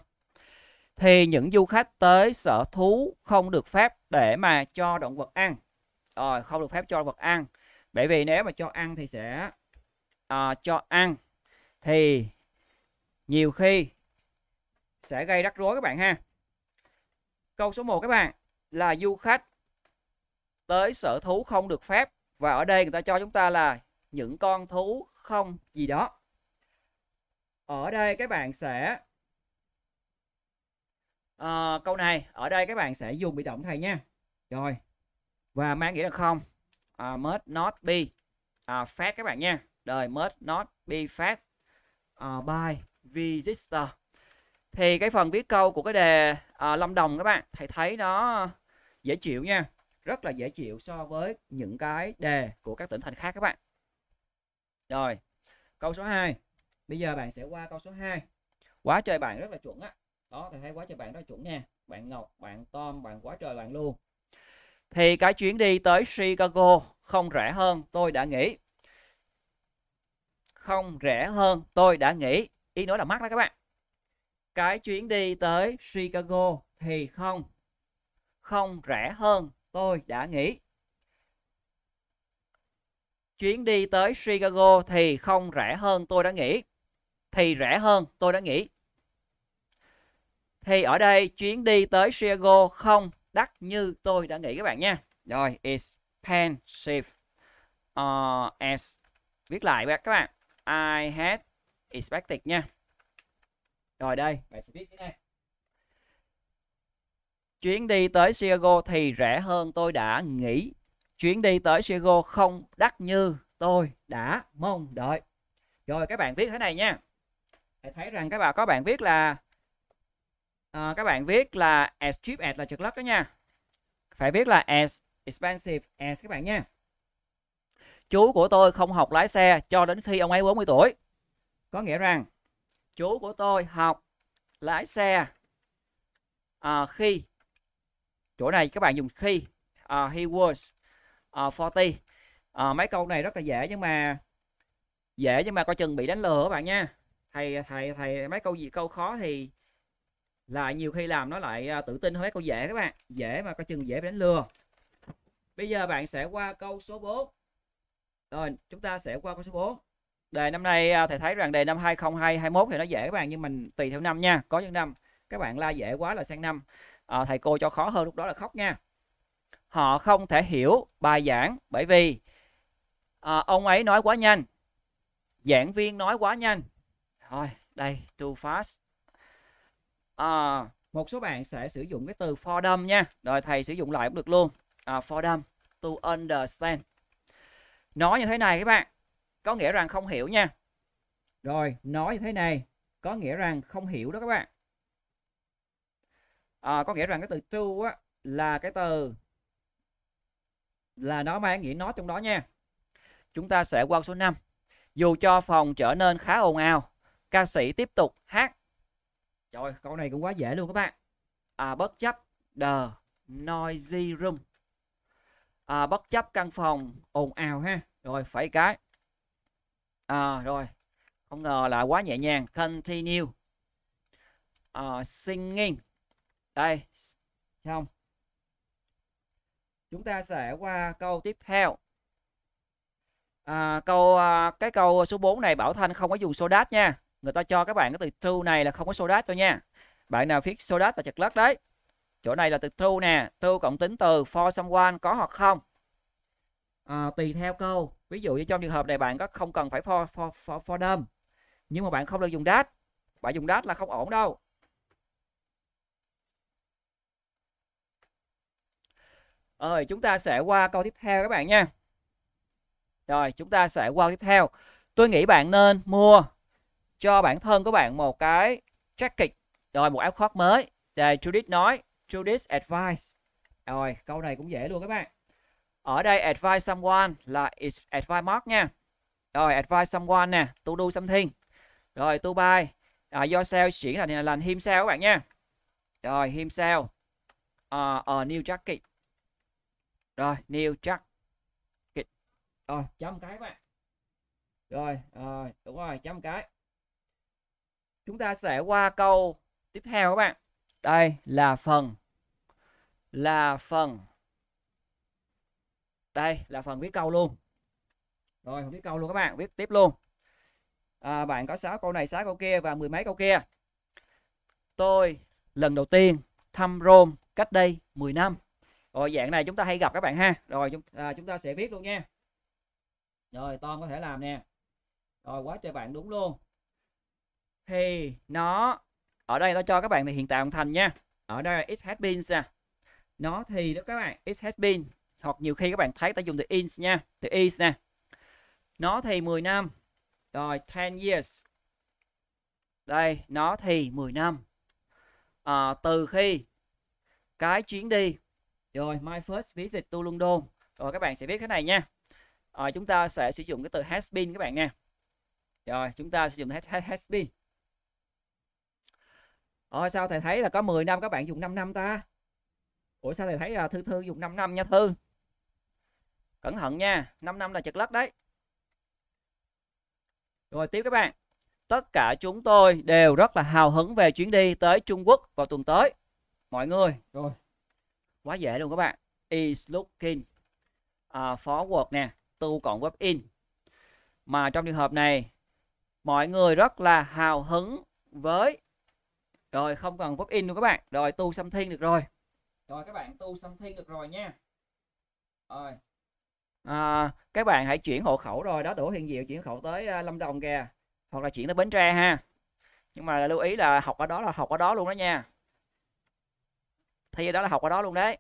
Thì những du khách tới sở thú không được phép để mà cho động vật ăn. Rồi, không được phép cho động vật ăn. Bởi vì nếu mà cho ăn thì sẽ à, cho ăn thì nhiều khi sẽ gây rắc rối các bạn ha. Câu số 1 các bạn là du khách tới sở thú không được phép và ở đây người ta cho chúng ta là những con thú không gì đó. Ở đây các bạn sẽ à, câu này ở đây các bạn sẽ dùng bị động thầy nha. Rồi. Và mang nghĩa là không. À, must not be à, fed các bạn nha. Đời must not be fed uh, à, by visitor thì cái phần viết câu của cái đề à, Lâm Đồng các bạn thầy thấy nó dễ chịu nha rất là dễ chịu so với những cái đề của các tỉnh thành khác các bạn rồi câu số 2 bây giờ bạn sẽ qua câu số 2 quá trời bạn rất là chuẩn á đó thầy thấy quá trời bạn rất là chuẩn nha bạn Ngọc bạn Tom bạn quá trời bạn luôn thì cái chuyến đi tới Chicago không rẻ hơn tôi đã nghĩ không rẻ hơn tôi đã nghĩ ý nói là mắc đó các bạn cái chuyến đi tới Chicago thì không không rẻ hơn tôi đã nghĩ chuyến đi tới Chicago thì không rẻ hơn tôi đã nghĩ thì rẻ hơn tôi đã nghĩ thì ở đây chuyến đi tới Chicago không đắt như tôi đã nghĩ các bạn nha rồi expensive uh, as viết lại các bạn I had expected nha rồi đây. Bạn sẽ viết thế này. Chuyến đi tới Chicago thì rẻ hơn tôi đã nghĩ. Chuyến đi tới Chicago không đắt như tôi đã mong đợi. Rồi các bạn viết thế này nha. Để thấy rằng các bạn có bạn viết là uh, các bạn viết là as cheap as là trực lất đó nha. Phải viết là as expensive as các bạn nha. Chú của tôi không học lái xe cho đến khi ông ấy 40 tuổi. Có nghĩa rằng chú của tôi học lái xe uh, khi chỗ này các bạn dùng khi uh, he was uh, 40 uh, mấy câu này rất là dễ nhưng mà dễ nhưng mà coi chừng bị đánh lừa các bạn nha thầy thầy thầy mấy câu gì câu khó thì là nhiều khi làm nó lại à, tự tin hơn mấy câu dễ các bạn dễ mà coi chừng dễ bị đánh lừa bây giờ bạn sẽ qua câu số 4 rồi chúng ta sẽ qua câu số 4 Đề năm nay à, thầy thấy rằng đề năm 2021 thì nó dễ các bạn nhưng mình tùy theo năm nha. Có những năm các bạn la dễ quá là sang năm à, thầy cô cho khó hơn lúc đó là khóc nha. Họ không thể hiểu bài giảng bởi vì à, ông ấy nói quá nhanh. Giảng viên nói quá nhanh. Thôi, đây too fast. À, một số bạn sẽ sử dụng cái từ for them nha. Rồi thầy sử dụng lại cũng được luôn. À, for them to understand. Nói như thế này các bạn có nghĩa rằng không hiểu nha rồi nói như thế này có nghĩa rằng không hiểu đó các bạn à, có nghĩa rằng cái từ true á, là cái từ là nó mang nghĩa nó trong đó nha chúng ta sẽ qua số 5 dù cho phòng trở nên khá ồn ào ca sĩ tiếp tục hát trời câu này cũng quá dễ luôn các bạn à, bất chấp the noisy room à, bất chấp căn phòng ồn ào ha rồi phải cái à, rồi không ngờ là quá nhẹ nhàng continue uh, singing đây xong chúng ta sẽ qua câu tiếp theo à, câu à, cái câu số 4 này bảo thanh không có dùng soda nha người ta cho các bạn cái từ true này là không có soda thôi nha bạn nào viết soda là chật lất đấy chỗ này là từ true nè true cộng tính từ for someone có hoặc không à, tùy theo câu ví dụ như trong trường hợp này bạn có không cần phải for for for, for name nhưng mà bạn không được dùng dash bạn dùng dash là không ổn đâu rồi chúng ta sẽ qua câu tiếp theo các bạn nha rồi chúng ta sẽ qua tiếp theo tôi nghĩ bạn nên mua cho bản thân của bạn một cái jacket rồi một áo khoác mới để Judith nói Judith advice rồi câu này cũng dễ luôn các bạn ở đây advise someone là advise mark nha rồi advise someone nè to do something rồi to buy à, yourself chuyển thành là himself các bạn nha rồi himself uh, à, a new jacket rồi new jacket rồi chấm cái các bạn rồi à, đúng rồi chấm cái chúng ta sẽ qua câu tiếp theo các bạn đây là phần là phần đây là phần viết câu luôn rồi viết câu luôn các bạn viết tiếp luôn à, bạn có 6 câu này 6 câu kia và mười mấy câu kia tôi lần đầu tiên thăm Rome cách đây 10 năm rồi dạng này chúng ta hay gặp các bạn ha rồi chúng, à, chúng ta sẽ viết luôn nha rồi Tom có thể làm nè rồi quá trời bạn đúng luôn thì nó ở đây ta cho các bạn thì hiện tại hoàn thành nha ở đây là it has been nó thì đó các bạn it has been hoặc nhiều khi các bạn thấy ta dùng từ in nha từ is nè nó thì 10 năm rồi 10 years đây nó thì 10 năm à, từ khi cái chuyến đi rồi my first visit to London rồi các bạn sẽ viết thế này nha à, chúng ta sẽ sử dụng cái từ has been các bạn nha rồi chúng ta sử dụng has, has been Ồ, sao thầy thấy là có 10 năm các bạn dùng 5 năm ta Ủa sao thầy thấy là Thư Thư dùng 5 năm nha Thư Cẩn thận nha, 5 năm là chật lất đấy. Rồi tiếp các bạn. Tất cả chúng tôi đều rất là hào hứng về chuyến đi tới Trung Quốc vào tuần tới. Mọi người, rồi. Quá dễ luôn các bạn. Is looking à, uh, forward nè, tu cộng web in. Mà trong trường hợp này, mọi người rất là hào hứng với rồi không cần pop in luôn các bạn. Rồi tu xăm thiên được rồi. Rồi các bạn tu xăm thiên được rồi nha. Rồi à, các bạn hãy chuyển hộ khẩu rồi đó Đỗ Hiền Diệu chuyển khẩu tới ờ, Lâm Đồng kìa hoặc là chuyển tới Bến Tre ha nhưng mà lưu ý là học ở đó là học ở đó luôn đó nha thì đó là học ở đó luôn đấy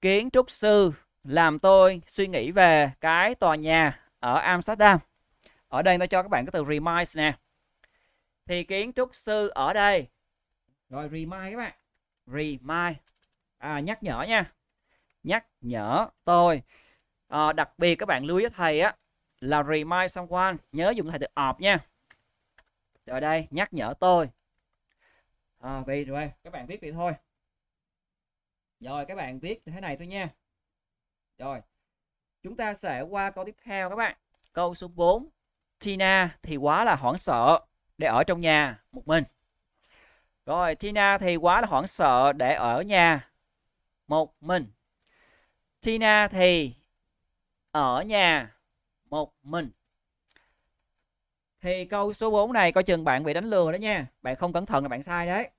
kiến trúc sư làm tôi suy nghĩ về cái tòa nhà ở Amsterdam ở đây nó cho các bạn cái từ reminds nè thì kiến trúc sư ở đây rồi remind các bạn remind à, nhắc nhở nha nhắc nhở tôi à, đặc biệt các bạn lưu ý thầy á là remind someone nhớ dùng thầy từ of nha rồi đây nhắc nhở tôi à, ờ, vì rồi các bạn viết vậy thôi rồi các bạn viết thế này thôi nha rồi chúng ta sẽ qua câu tiếp theo các bạn câu số 4 Tina thì quá là hoảng sợ để ở trong nhà một mình rồi Tina thì quá là hoảng sợ để ở nhà một mình Tina thì ở nhà một mình thì câu số 4 này coi chừng bạn bị đánh lừa đó nha bạn không cẩn thận là bạn sai đấy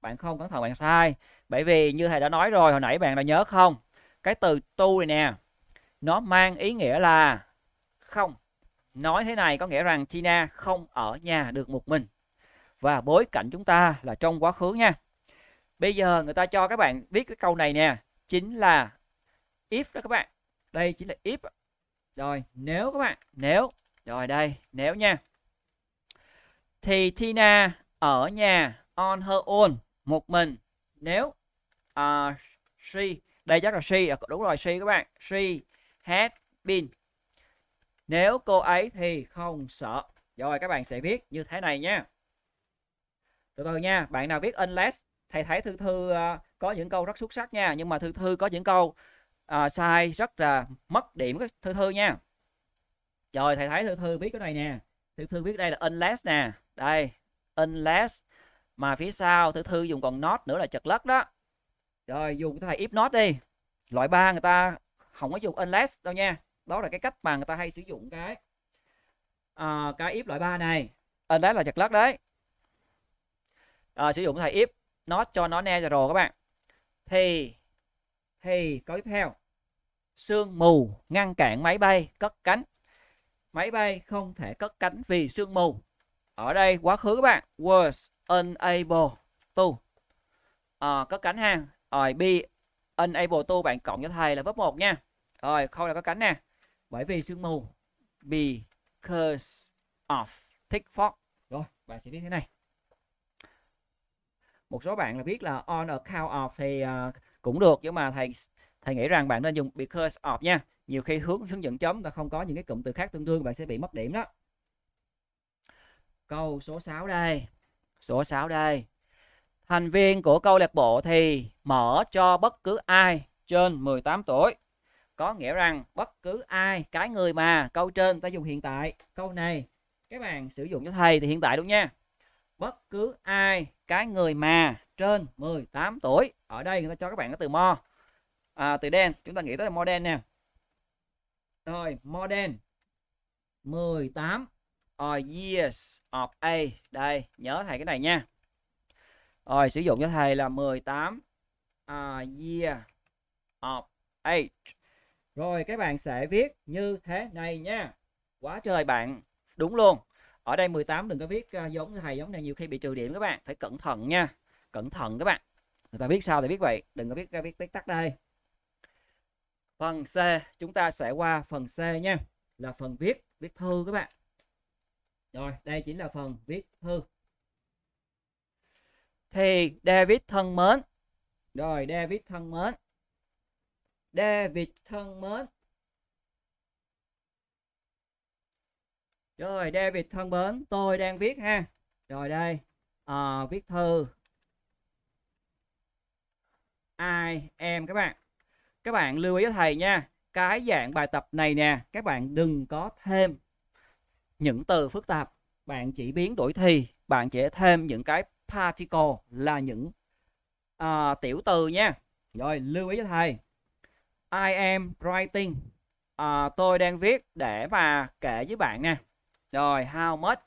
bạn không cẩn thận bạn sai bởi vì như thầy đã nói rồi hồi nãy bạn đã nhớ không cái từ tu này nè nó mang ý nghĩa là không nói thế này có nghĩa rằng China không ở nhà được một mình và bối cảnh chúng ta là trong quá khứ nha bây giờ người ta cho các bạn viết cái câu này nè chính là if đó các bạn đây chính là if rồi nếu các bạn nếu rồi đây nếu nha thì Tina ở nhà on her own một mình nếu uh, she đây chắc là she à, đúng rồi she các bạn she had been nếu cô ấy thì không sợ rồi các bạn sẽ viết như thế này nha từ từ nha bạn nào viết unless thầy thấy thư thư uh, có những câu rất xuất sắc nha nhưng mà thư thư có những câu à, sai rất là mất điểm các thư thư nha rồi thầy thấy thư thư viết cái này nè thư thư viết đây là unless nè đây unless mà phía sau thư thư dùng còn not nữa là chật lất đó rồi dùng cái thầy if not đi loại ba người ta không có dùng unless đâu nha đó là cái cách mà người ta hay sử dụng cái à, cái if loại ba này unless là chật lất đấy à, sử dụng thầy if not cho nó natural các bạn thì thì có tiếp theo sương mù ngăn cản máy bay cất cánh máy bay không thể cất cánh vì sương mù ở đây quá khứ các bạn was unable to à, cất cánh ha rồi be unable to bạn cộng cho thầy là vấp một nha rồi không là cất cánh nè bởi vì sương mù because of thick fog rồi bạn sẽ viết thế này một số bạn là biết là on account of thì uh, cũng được nhưng mà thầy thầy nghĩ rằng bạn nên dùng because of nha nhiều khi hướng hướng dẫn chấm ta không có những cái cụm từ khác tương đương bạn sẽ bị mất điểm đó câu số 6 đây số 6 đây thành viên của câu lạc bộ thì mở cho bất cứ ai trên 18 tuổi có nghĩa rằng bất cứ ai cái người mà câu trên ta dùng hiện tại câu này các bạn sử dụng cho thầy thì hiện tại luôn nha bất cứ ai cái người mà trên 18 tuổi ở đây người ta cho các bạn cái từ mo à, từ đen chúng ta nghĩ tới mo đen nè rồi mo đen 18 or years of age đây nhớ thầy cái này nha rồi sử dụng cho thầy là 18 uh, year of age rồi các bạn sẽ viết như thế này nha quá trời bạn đúng luôn ở đây 18 đừng có viết à, giống thầy giống này nhiều khi bị trừ điểm các bạn phải cẩn thận nha cẩn thận các bạn người ta biết sao thì biết vậy đừng có biết ra viết tắt đây phần C chúng ta sẽ qua phần C nha là phần viết viết thư các bạn rồi đây chính là phần viết thư thì David thân mến rồi David thân mến David thân mến rồi David thân mến tôi đang viết ha rồi đây à, viết thư I am các bạn. Các bạn lưu ý với thầy nha, cái dạng bài tập này nè, các bạn đừng có thêm những từ phức tạp. Bạn chỉ biến đổi thì, bạn chỉ thêm những cái particle là những uh, tiểu từ nha. Rồi, lưu ý với thầy. I am writing. À, tôi đang viết để mà kể với bạn nè. Rồi, how much?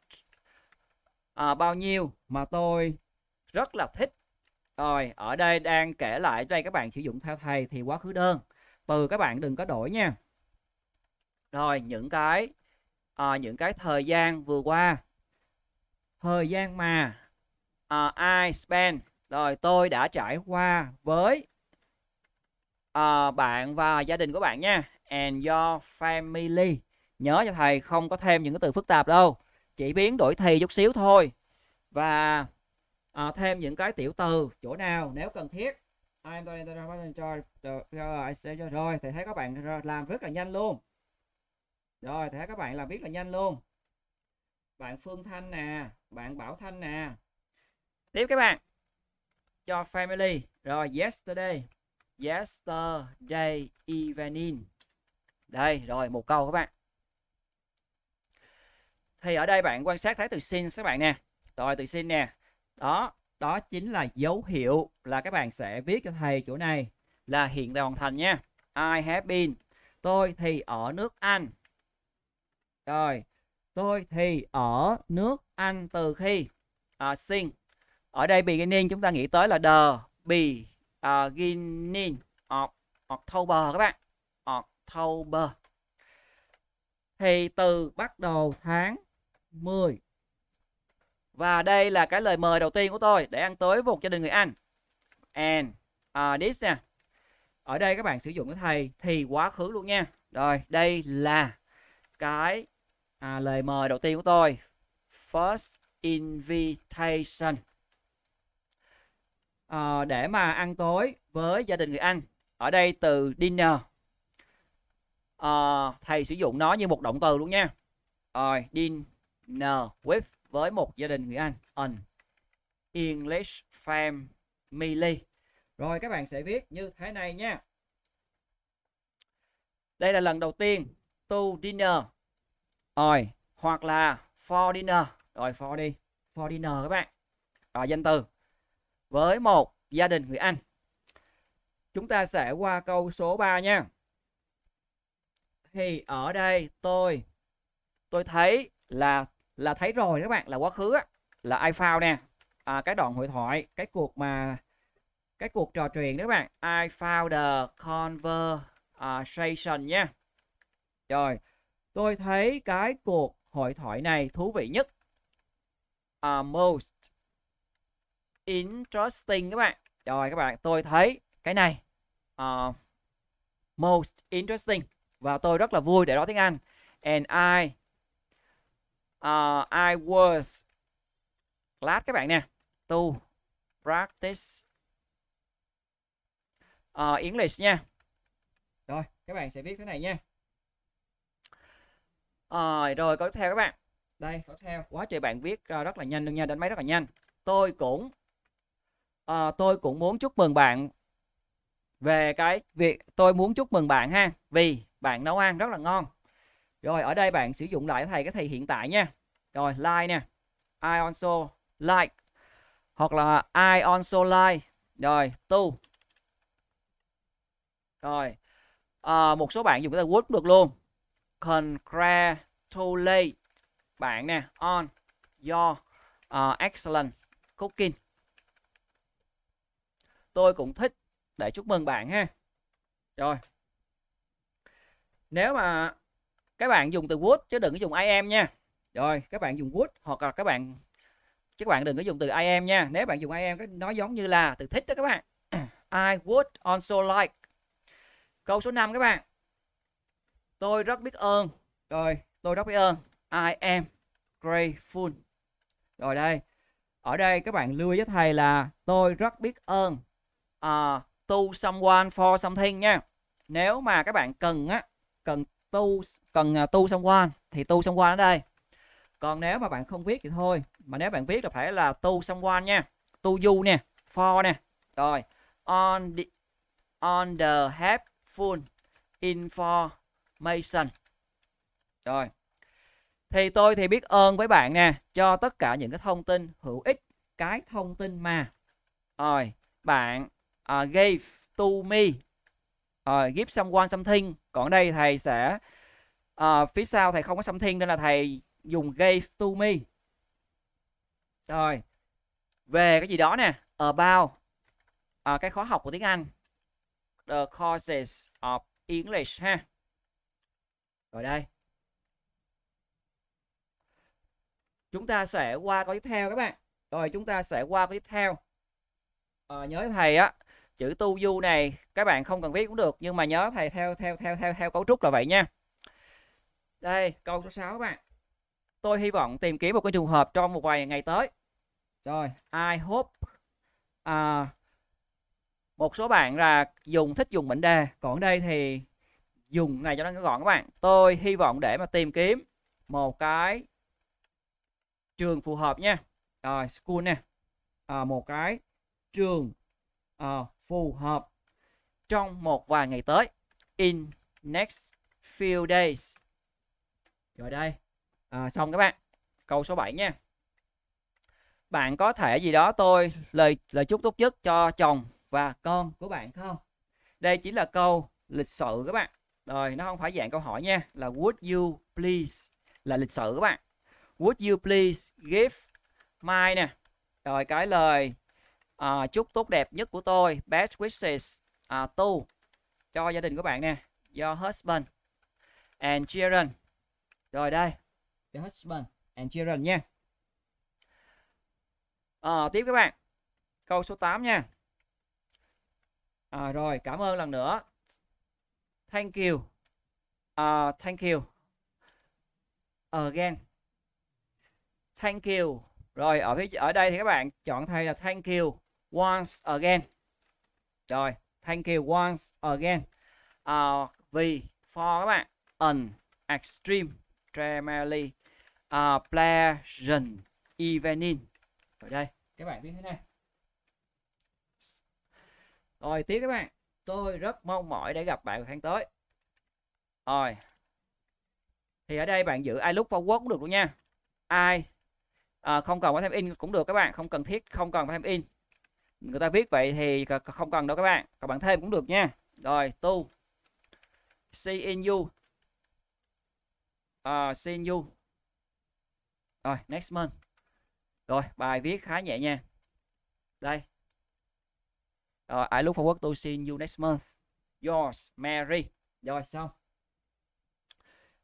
À, bao nhiêu mà tôi rất là thích rồi, ở đây đang kể lại đây các bạn sử dụng theo thầy thì quá khứ đơn. Từ các bạn đừng có đổi nha. Rồi, những cái à, những cái thời gian vừa qua. Thời gian mà à, I spent rồi tôi đã trải qua với uh, bạn và gia đình của bạn nha and your family nhớ cho thầy không có thêm những cái từ phức tạp đâu chỉ biến đổi thì chút xíu thôi và à, thêm những cái tiểu từ chỗ nào nếu cần thiết em tôi tôi cho cho rồi thì thấy các bạn làm rất là nhanh luôn rồi thì thấy các bạn làm biết là nhanh luôn bạn Phương Thanh nè bạn Bảo Thanh nè tiếp các bạn cho family rồi yesterday yesterday evening đây rồi một câu các bạn thì ở đây bạn quan sát thấy từ since các bạn nè rồi từ xin nè đó đó chính là dấu hiệu là các bạn sẽ viết cho thầy chỗ này là hiện tại hoàn thành nha I have been tôi thì ở nước Anh rồi tôi thì ở nước Anh từ khi uh, à, since ở đây beginning chúng ta nghĩ tới là the beginning of October các bạn October thì từ bắt đầu tháng 10 và đây là cái lời mời đầu tiên của tôi để ăn tối với một gia đình người Anh. And uh, this nha Ở đây các bạn sử dụng cái thầy thì quá khứ luôn nha. Rồi, đây là cái à, lời mời đầu tiên của tôi. First invitation. À, để mà ăn tối với gia đình người Anh. Ở đây từ dinner. À, thầy sử dụng nó như một động từ luôn nha. Rồi, dinner with với một gia đình người Anh an English family rồi các bạn sẽ viết như thế này nha đây là lần đầu tiên to dinner rồi hoặc là for dinner rồi for đi for dinner các bạn rồi danh từ với một gia đình người Anh chúng ta sẽ qua câu số 3 nha thì ở đây tôi tôi thấy là là thấy rồi các bạn là quá khứ á, là I found nè à, cái đoạn hội thoại cái cuộc mà cái cuộc trò chuyện đó các bạn I found the conversation nha rồi tôi thấy cái cuộc hội thoại này thú vị nhất uh, most interesting các bạn rồi các bạn tôi thấy cái này uh, most interesting và tôi rất là vui để nói tiếng Anh and I uh, I was class các bạn nè to practice uh, English nha rồi các bạn sẽ viết thế này nha uh, rồi có theo các bạn đây có theo quá trời bạn viết uh, rất là nhanh luôn nha đánh máy rất là nhanh tôi cũng uh, tôi cũng muốn chúc mừng bạn về cái việc tôi muốn chúc mừng bạn ha vì bạn nấu ăn rất là ngon rồi ở đây bạn sử dụng lại thầy cái thầy hiện tại nha. Rồi like nè. I also like. Hoặc là I also like. Rồi to. Rồi. À, một số bạn dùng cái từ would được luôn. Congratulate bạn nè on your uh, excellent cooking. Tôi cũng thích để chúc mừng bạn ha. Rồi. Nếu mà các bạn dùng từ would chứ đừng có dùng I am nha rồi các bạn dùng would hoặc là các bạn chứ các bạn đừng có dùng từ I am nha nếu bạn dùng I am nó giống như là từ thích đó các bạn <clears throat> I would also like câu số 5 các bạn tôi rất biết ơn rồi tôi rất biết ơn I am grateful rồi đây ở đây các bạn lưu ý với thầy là tôi rất biết ơn uh, to someone for something nha nếu mà các bạn cần á cần tu cần à, tu xong qua thì tu xong qua ở đây còn nếu mà bạn không viết thì thôi mà nếu bạn viết là phải là tu xong qua nha tu du nè for nè rồi on the, on the helpful information rồi thì tôi thì biết ơn với bạn nè cho tất cả những cái thông tin hữu ích cái thông tin mà rồi bạn uh, gave to me uh, give someone something còn đây thầy sẽ uh, phía sau thầy không có something nên là thầy dùng gave to me rồi về cái gì đó nè about uh, cái khóa học của tiếng Anh the courses of English ha rồi đây chúng ta sẽ qua câu tiếp theo các bạn rồi chúng ta sẽ qua câu tiếp theo à, nhớ thầy á chữ tu du này các bạn không cần viết cũng được nhưng mà nhớ thầy theo theo theo theo theo cấu trúc là vậy nha đây câu số 6 các bạn tôi hy vọng tìm kiếm một cái trường hợp trong một vài ngày tới rồi I hope à, một số bạn là dùng thích dùng mệnh đề còn đây thì dùng này cho nó gọn các bạn tôi hy vọng để mà tìm kiếm một cái trường phù hợp nha rồi school nè à, một cái trường uh, phù hợp trong một vài ngày tới in next few days rồi đây à, xong các bạn câu số 7 nha bạn có thể gì đó tôi lời lời chúc tốt nhất cho chồng và con của bạn không đây chính là câu lịch sự các bạn rồi nó không phải dạng câu hỏi nha là would you please là lịch sự các bạn would you please give my nè rồi cái lời à, chúc tốt đẹp nhất của tôi best wishes à, to cho gia đình của bạn nè your husband and children rồi đây your husband and children nha à, tiếp các bạn câu số 8 nha à, rồi cảm ơn lần nữa thank you uh, thank you again thank you rồi ở phía ở đây thì các bạn chọn thay là thank you once again rồi thank you once again uh, vì for các bạn an extreme tremendly uh, à, pleasant evening ở đây các bạn biết thế này rồi tiếp các bạn tôi rất mong mỏi để gặp bạn vào tháng tới rồi thì ở đây bạn giữ i look forward cũng được luôn nha Ai à, không cần phải thêm in cũng được các bạn không cần thiết không cần phải thêm in người ta viết vậy thì không cần đâu các bạn các bạn thêm cũng được nha rồi tu cnu uh, cnu rồi next month rồi bài viết khá nhẹ nha đây rồi I look forward to seeing you next month yours Mary rồi xong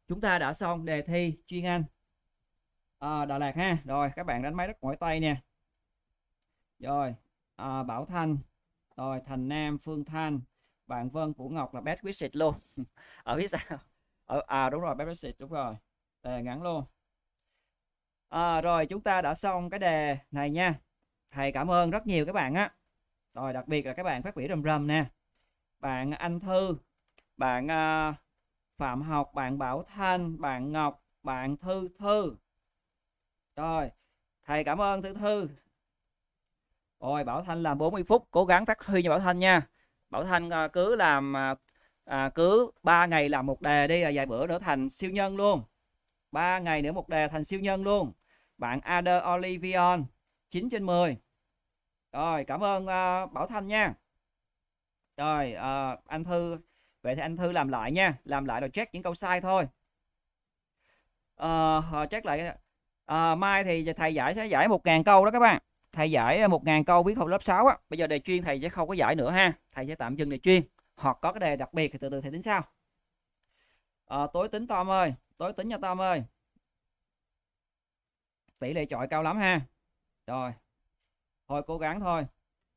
chúng ta đã xong đề thi chuyên anh à, Đà Lạt ha rồi các bạn đánh máy rất mỏi tay nè rồi à, Bảo Thanh rồi Thành Nam Phương Thanh bạn Vân Vũ Ngọc là best wishes luôn <laughs> ở phía sau ở, à đúng rồi best wishes đúng rồi đề ngắn luôn à, rồi chúng ta đã xong cái đề này nha thầy cảm ơn rất nhiều các bạn á rồi đặc biệt là các bạn phát biểu rầm rầm nè bạn Anh Thư bạn uh, Phạm Học bạn Bảo Thanh bạn Ngọc bạn Thư Thư rồi thầy cảm ơn Thư Thư rồi Bảo Thanh làm 40 phút, cố gắng phát huy cho Bảo Thanh nha. Bảo Thanh à, cứ làm à, à cứ 3 ngày làm một đề đi là vài bữa nữa thành siêu nhân luôn. 3 ngày nữa một đề thành siêu nhân luôn. Bạn Ader Olivion 9 trên 10. Rồi, cảm ơn uh, Bảo Thanh nha. Rồi, uh, anh Thư vậy thì anh Thư làm lại nha, làm lại rồi check những câu sai thôi. Uh, check lại uh, mai thì thầy giải sẽ giải 1000 câu đó các bạn thầy giải 1.000 à, câu viết học lớp 6 á bây giờ đề chuyên thầy sẽ không có giải nữa ha thầy sẽ tạm dừng đề chuyên hoặc có cái đề đặc biệt thì từ từ thầy tính sau à, tối tính Tom ơi tối tính nha Tom ơi tỷ lệ chọi cao lắm ha rồi thôi cố gắng thôi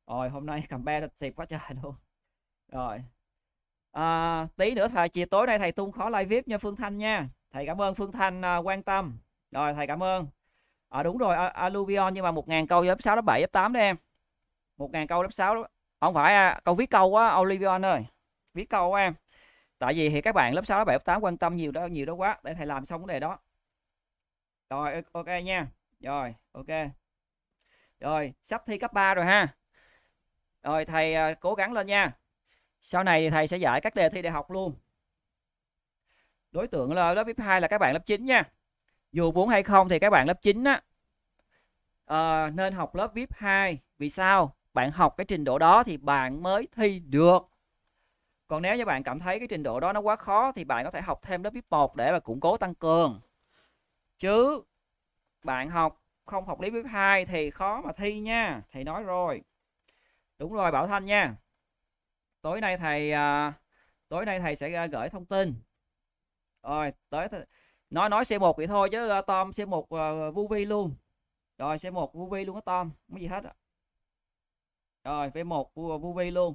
rồi hôm nay cầm ba thật xịp quá trời luôn rồi à, tí nữa thầy chiều tối nay thầy tung khó live vip nha Phương Thanh nha thầy cảm ơn Phương Thanh à, quan tâm rồi thầy cảm ơn à, đúng rồi alluvion nhưng mà 1.000 câu lớp 6 lớp 7 lớp 8 đó em 1.000 câu lớp 6 không phải à, câu viết câu quá alluvion ơi viết câu em tại vì thì các bạn lớp 6 lớp 7 lớp 8 quan tâm nhiều đó nhiều đó quá để thầy làm xong vấn đề đó rồi ok nha rồi ok rồi sắp thi cấp 3 rồi ha rồi thầy à, cố gắng lên nha sau này thì thầy sẽ giải các đề thi đại học luôn đối tượng là lớp VIP 2 là các bạn lớp 9 nha dù muốn hay không thì các bạn lớp 9 á uh, nên học lớp VIP 2 vì sao bạn học cái trình độ đó thì bạn mới thi được còn nếu như bạn cảm thấy cái trình độ đó nó quá khó thì bạn có thể học thêm lớp VIP 1 để mà củng cố tăng cường chứ bạn học không học lý VIP 2 thì khó mà thi nha thầy nói rồi đúng rồi Bảo Thanh nha tối nay thầy uh, tối nay thầy sẽ ờ, gửi thông tin rồi tới th nói nói C1 vậy thôi chứ ờ, Tom C1 uh, vu vi luôn rồi C1 vu vi luôn á Tom mấy gì hết rồi V1 vu, vu vi luôn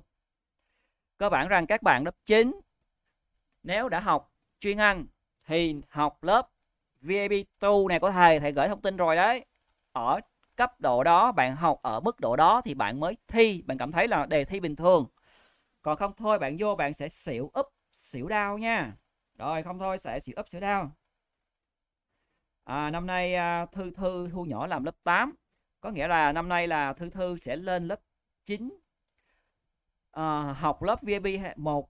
cơ bản rằng các bạn lớp 9 nếu đã học chuyên ăn thì học lớp VIP 2 này của thầy thầy gửi thông tin rồi đấy ở cấp độ đó bạn học ở mức độ đó thì bạn mới thi bạn cảm thấy là đề thi bình thường còn không thôi bạn vô bạn sẽ xỉu úp xỉu đau nha rồi không thôi sẽ xỉu úp xỉu đau à, năm nay à, Thư Thư Thu nhỏ làm lớp 8 có nghĩa là năm nay là Thư Thư sẽ lên lớp 9 à, học lớp VIP 1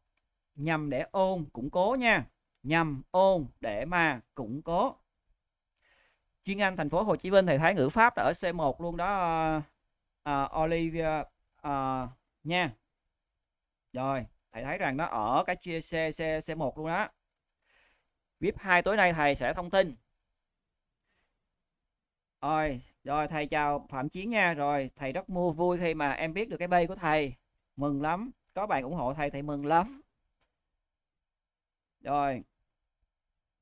nhằm để ôn củng cố nha nhằm ôn để mà củng cố chuyên Anh thành phố Hồ Chí Minh thầy Thái ngữ pháp đã ở C1 luôn đó à, à, Olivia à, nha rồi thầy thấy rằng nó ở cái chia C C C1 luôn đó VIP 2 tối nay thầy sẽ thông tin rồi, rồi thầy chào Phạm Chiến nha. Rồi, thầy rất mua vui khi mà em biết được cái bay của thầy. Mừng lắm. Có bạn ủng hộ thầy thầy mừng lắm. Rồi.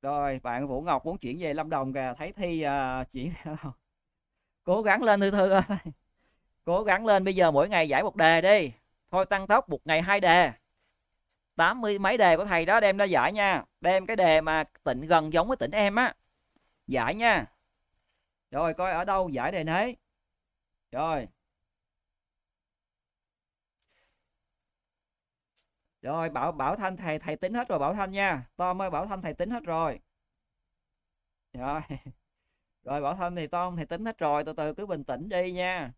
Rồi, bạn Vũ Ngọc muốn chuyển về Lâm Đồng kìa, thấy Thi uh, chuyển <laughs> Cố gắng lên Thư Thư ơi. <laughs> Cố gắng lên bây giờ mỗi ngày giải một đề đi. Thôi tăng tốc một ngày hai đề. 80 mấy đề của thầy đó đem ra giải nha. Đem cái đề mà tỉnh gần giống với tỉnh em á. Giải nha. Rồi coi ở đâu giải đề nấy. Rồi. Rồi Bảo Bảo Thanh thầy thầy tính hết rồi Bảo Thanh nha. Tom ơi Bảo Thanh thầy tính hết rồi. Rồi. <laughs> Rồi Bảo Thanh thì Tom thầy tính hết rồi, từ từ cứ bình tĩnh đi nha.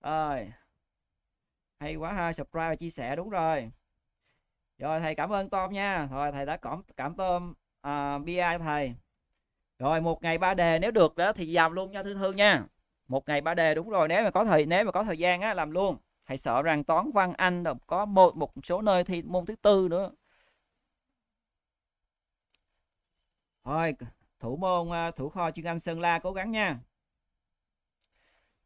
Rồi. Hay quá ha, subscribe và chia sẻ đúng rồi. Rồi thầy cảm ơn Tom nha. Rồi thầy đã cảm cảm tôm uh, BI thầy rồi một ngày ba đề nếu được đó thì làm luôn nha thư thư nha một ngày ba đề đúng rồi nếu mà có thời nếu mà có thời gian á làm luôn hãy sợ rằng toán văn anh đồng có một một số nơi thi môn thứ tư nữa Thôi thủ môn à, thủ kho chuyên anh sơn la cố gắng nha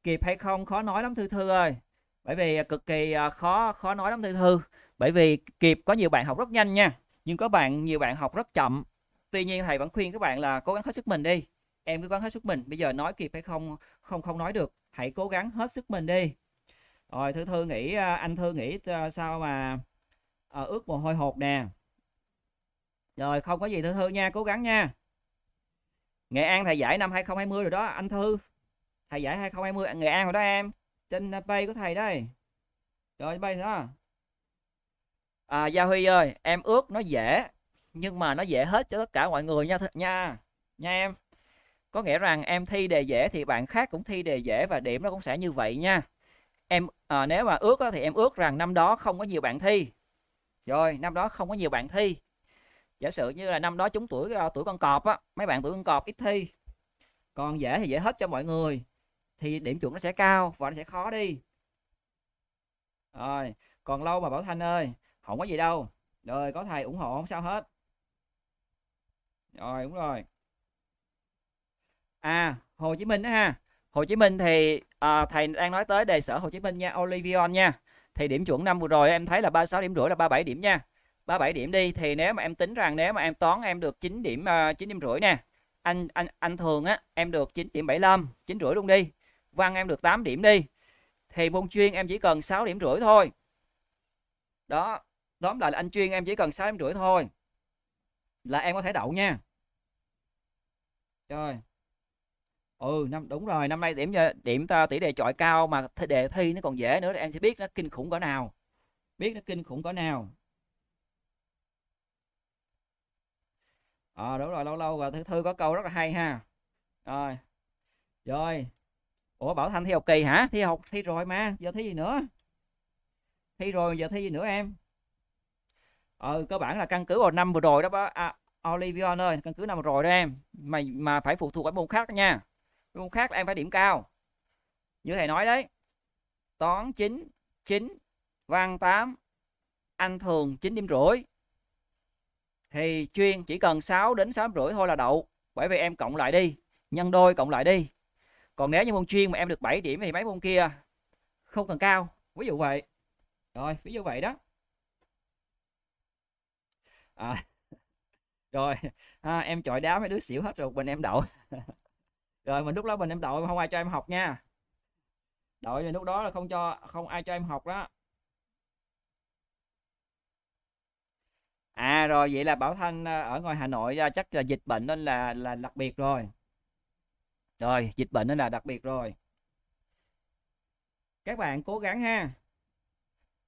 kịp hay không khó nói lắm thư thư ơi bởi vì à, cực kỳ à, khó khó nói lắm thư thư bởi vì kịp có nhiều bạn học rất nhanh nha nhưng có bạn nhiều bạn học rất chậm tuy nhiên thầy vẫn khuyên các bạn là cố gắng hết sức mình đi em cứ cố gắng hết sức mình bây giờ nói kịp hay không không không nói được hãy cố gắng hết sức mình đi rồi thư thư nghĩ à, anh thư nghĩ à, sao mà à, ướt mồ hôi hột nè rồi không có gì thư thư nha cố gắng nha nghệ an thầy giải năm 2020 rồi đó anh thư thầy giải 2020 à, nghệ an rồi đó em trên page của thầy đây rồi bay đó à gia huy ơi em ướt nó dễ nhưng mà nó dễ hết cho tất cả mọi người nha nha nha em có nghĩa rằng em thi đề dễ thì bạn khác cũng thi đề dễ và điểm nó cũng sẽ như vậy nha em à, nếu mà ước á, thì em ước rằng năm đó không có nhiều bạn thi rồi năm đó không có nhiều bạn thi giả sử như là năm đó chúng tuổi ờ, tuổi con cọp á mấy bạn tuổi con cọp ít thi còn dễ thì dễ hết cho mọi người thì điểm chuẩn nó sẽ cao và nó sẽ khó đi rồi còn lâu mà bảo thanh ơi không có gì đâu rồi có thầy ủng hộ không sao hết rồi đúng rồi à Hồ Chí Minh đó ha Hồ Chí Minh thì à, thầy đang nói tới đề sở Hồ Chí Minh nha Olivion nha thì điểm chuẩn năm vừa rồi em thấy là 36 điểm rưỡi là 37 điểm nha 37 điểm đi thì nếu mà em tính rằng nếu mà em toán em được 9 điểm uh, ờ, 9 điểm rưỡi nè anh anh anh thường á em được 9 điểm 75 9 rưỡi luôn đi văn em được 8 điểm đi thì môn chuyên em chỉ cần 6 điểm rưỡi thôi đó tóm lại là anh chuyên em chỉ cần 6 điểm rưỡi thôi là em có thể đậu nha rồi ừ năm đúng rồi năm nay điểm điểm tỷ đề chọi cao mà đề thi nó còn dễ nữa thì em sẽ biết nó kinh khủng cỡ nào biết nó kinh khủng cỡ nào ờ à, đúng rồi lâu lâu và thư thư có câu rất là hay ha rồi rồi ủa bảo thanh thi học kỳ hả thi học thi rồi mà giờ thi gì nữa thi rồi giờ thi gì nữa em ờ, cơ bản là căn cứ vào năm vừa rồi đó bác à, Olivion ơi căn cứ năm vừa rồi đó em mày mà phải phụ thuộc vào môn khác nha môn khác là em phải điểm cao như thầy nói đấy toán 9 9 văn 8 anh thường 9 điểm rưỡi thì chuyên chỉ cần 6 đến 6 rưỡi thôi là đậu bởi vì em cộng lại đi nhân đôi cộng lại đi còn nếu như môn chuyên mà em được 7 điểm thì mấy môn kia không cần cao ví dụ vậy rồi ví dụ vậy đó à, <laughs> rồi à, em chọi đá mấy đứa xỉu hết rồi bình em đậu <laughs> rồi mình lúc đó bình em đậu không ai cho em học nha đợi thì lúc đó là không cho không ai cho em học đó à rồi vậy là Bảo Thanh ờ, ở ngoài Hà Nội ờ, chắc là dịch bệnh nên là là đặc biệt rồi rồi dịch bệnh nên là đặc biệt rồi các bạn cố gắng ha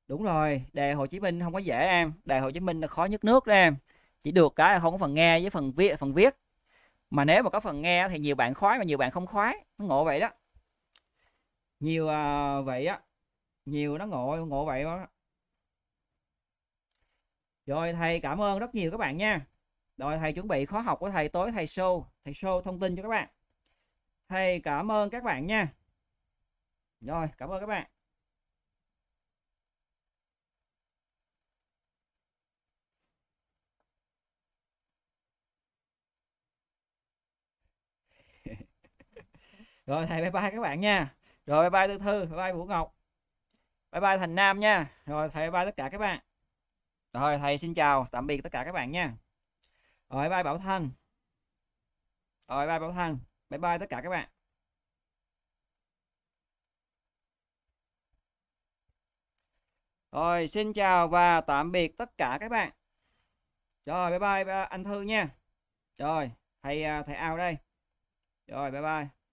đúng rồi đề Hồ Chí Minh không có dễ em đề Hồ Chí Minh là khó nhất nước đó em chỉ được cái là không có phần nghe với phần viết phần viết mà nếu mà có phần nghe thì nhiều bạn khoái mà nhiều bạn không khoái nó ngộ vậy đó nhiều à, vậy á nhiều nó ngộ ngộ vậy đó rồi thầy cảm ơn rất nhiều các bạn nha rồi thầy chuẩn bị khóa học của thầy tối thầy show thầy show thông tin cho các bạn thầy cảm ơn các bạn nha rồi cảm ơn các bạn rồi thầy bye bye các bạn nha rồi bye bye tư thư bye bye vũ ngọc bye bye thành nam nha rồi thầy bye, bye tất cả các bạn rồi thầy xin chào tạm biệt tất cả các bạn nha rồi bye bye bảo thanh rồi bye bye bảo thanh bye bye tất cả các bạn Rồi, xin chào và tạm biệt tất cả các bạn. Rồi, bye, bye anh Thư nha. Rồi, thầy à, thầy ao đây. Rồi, bye bye.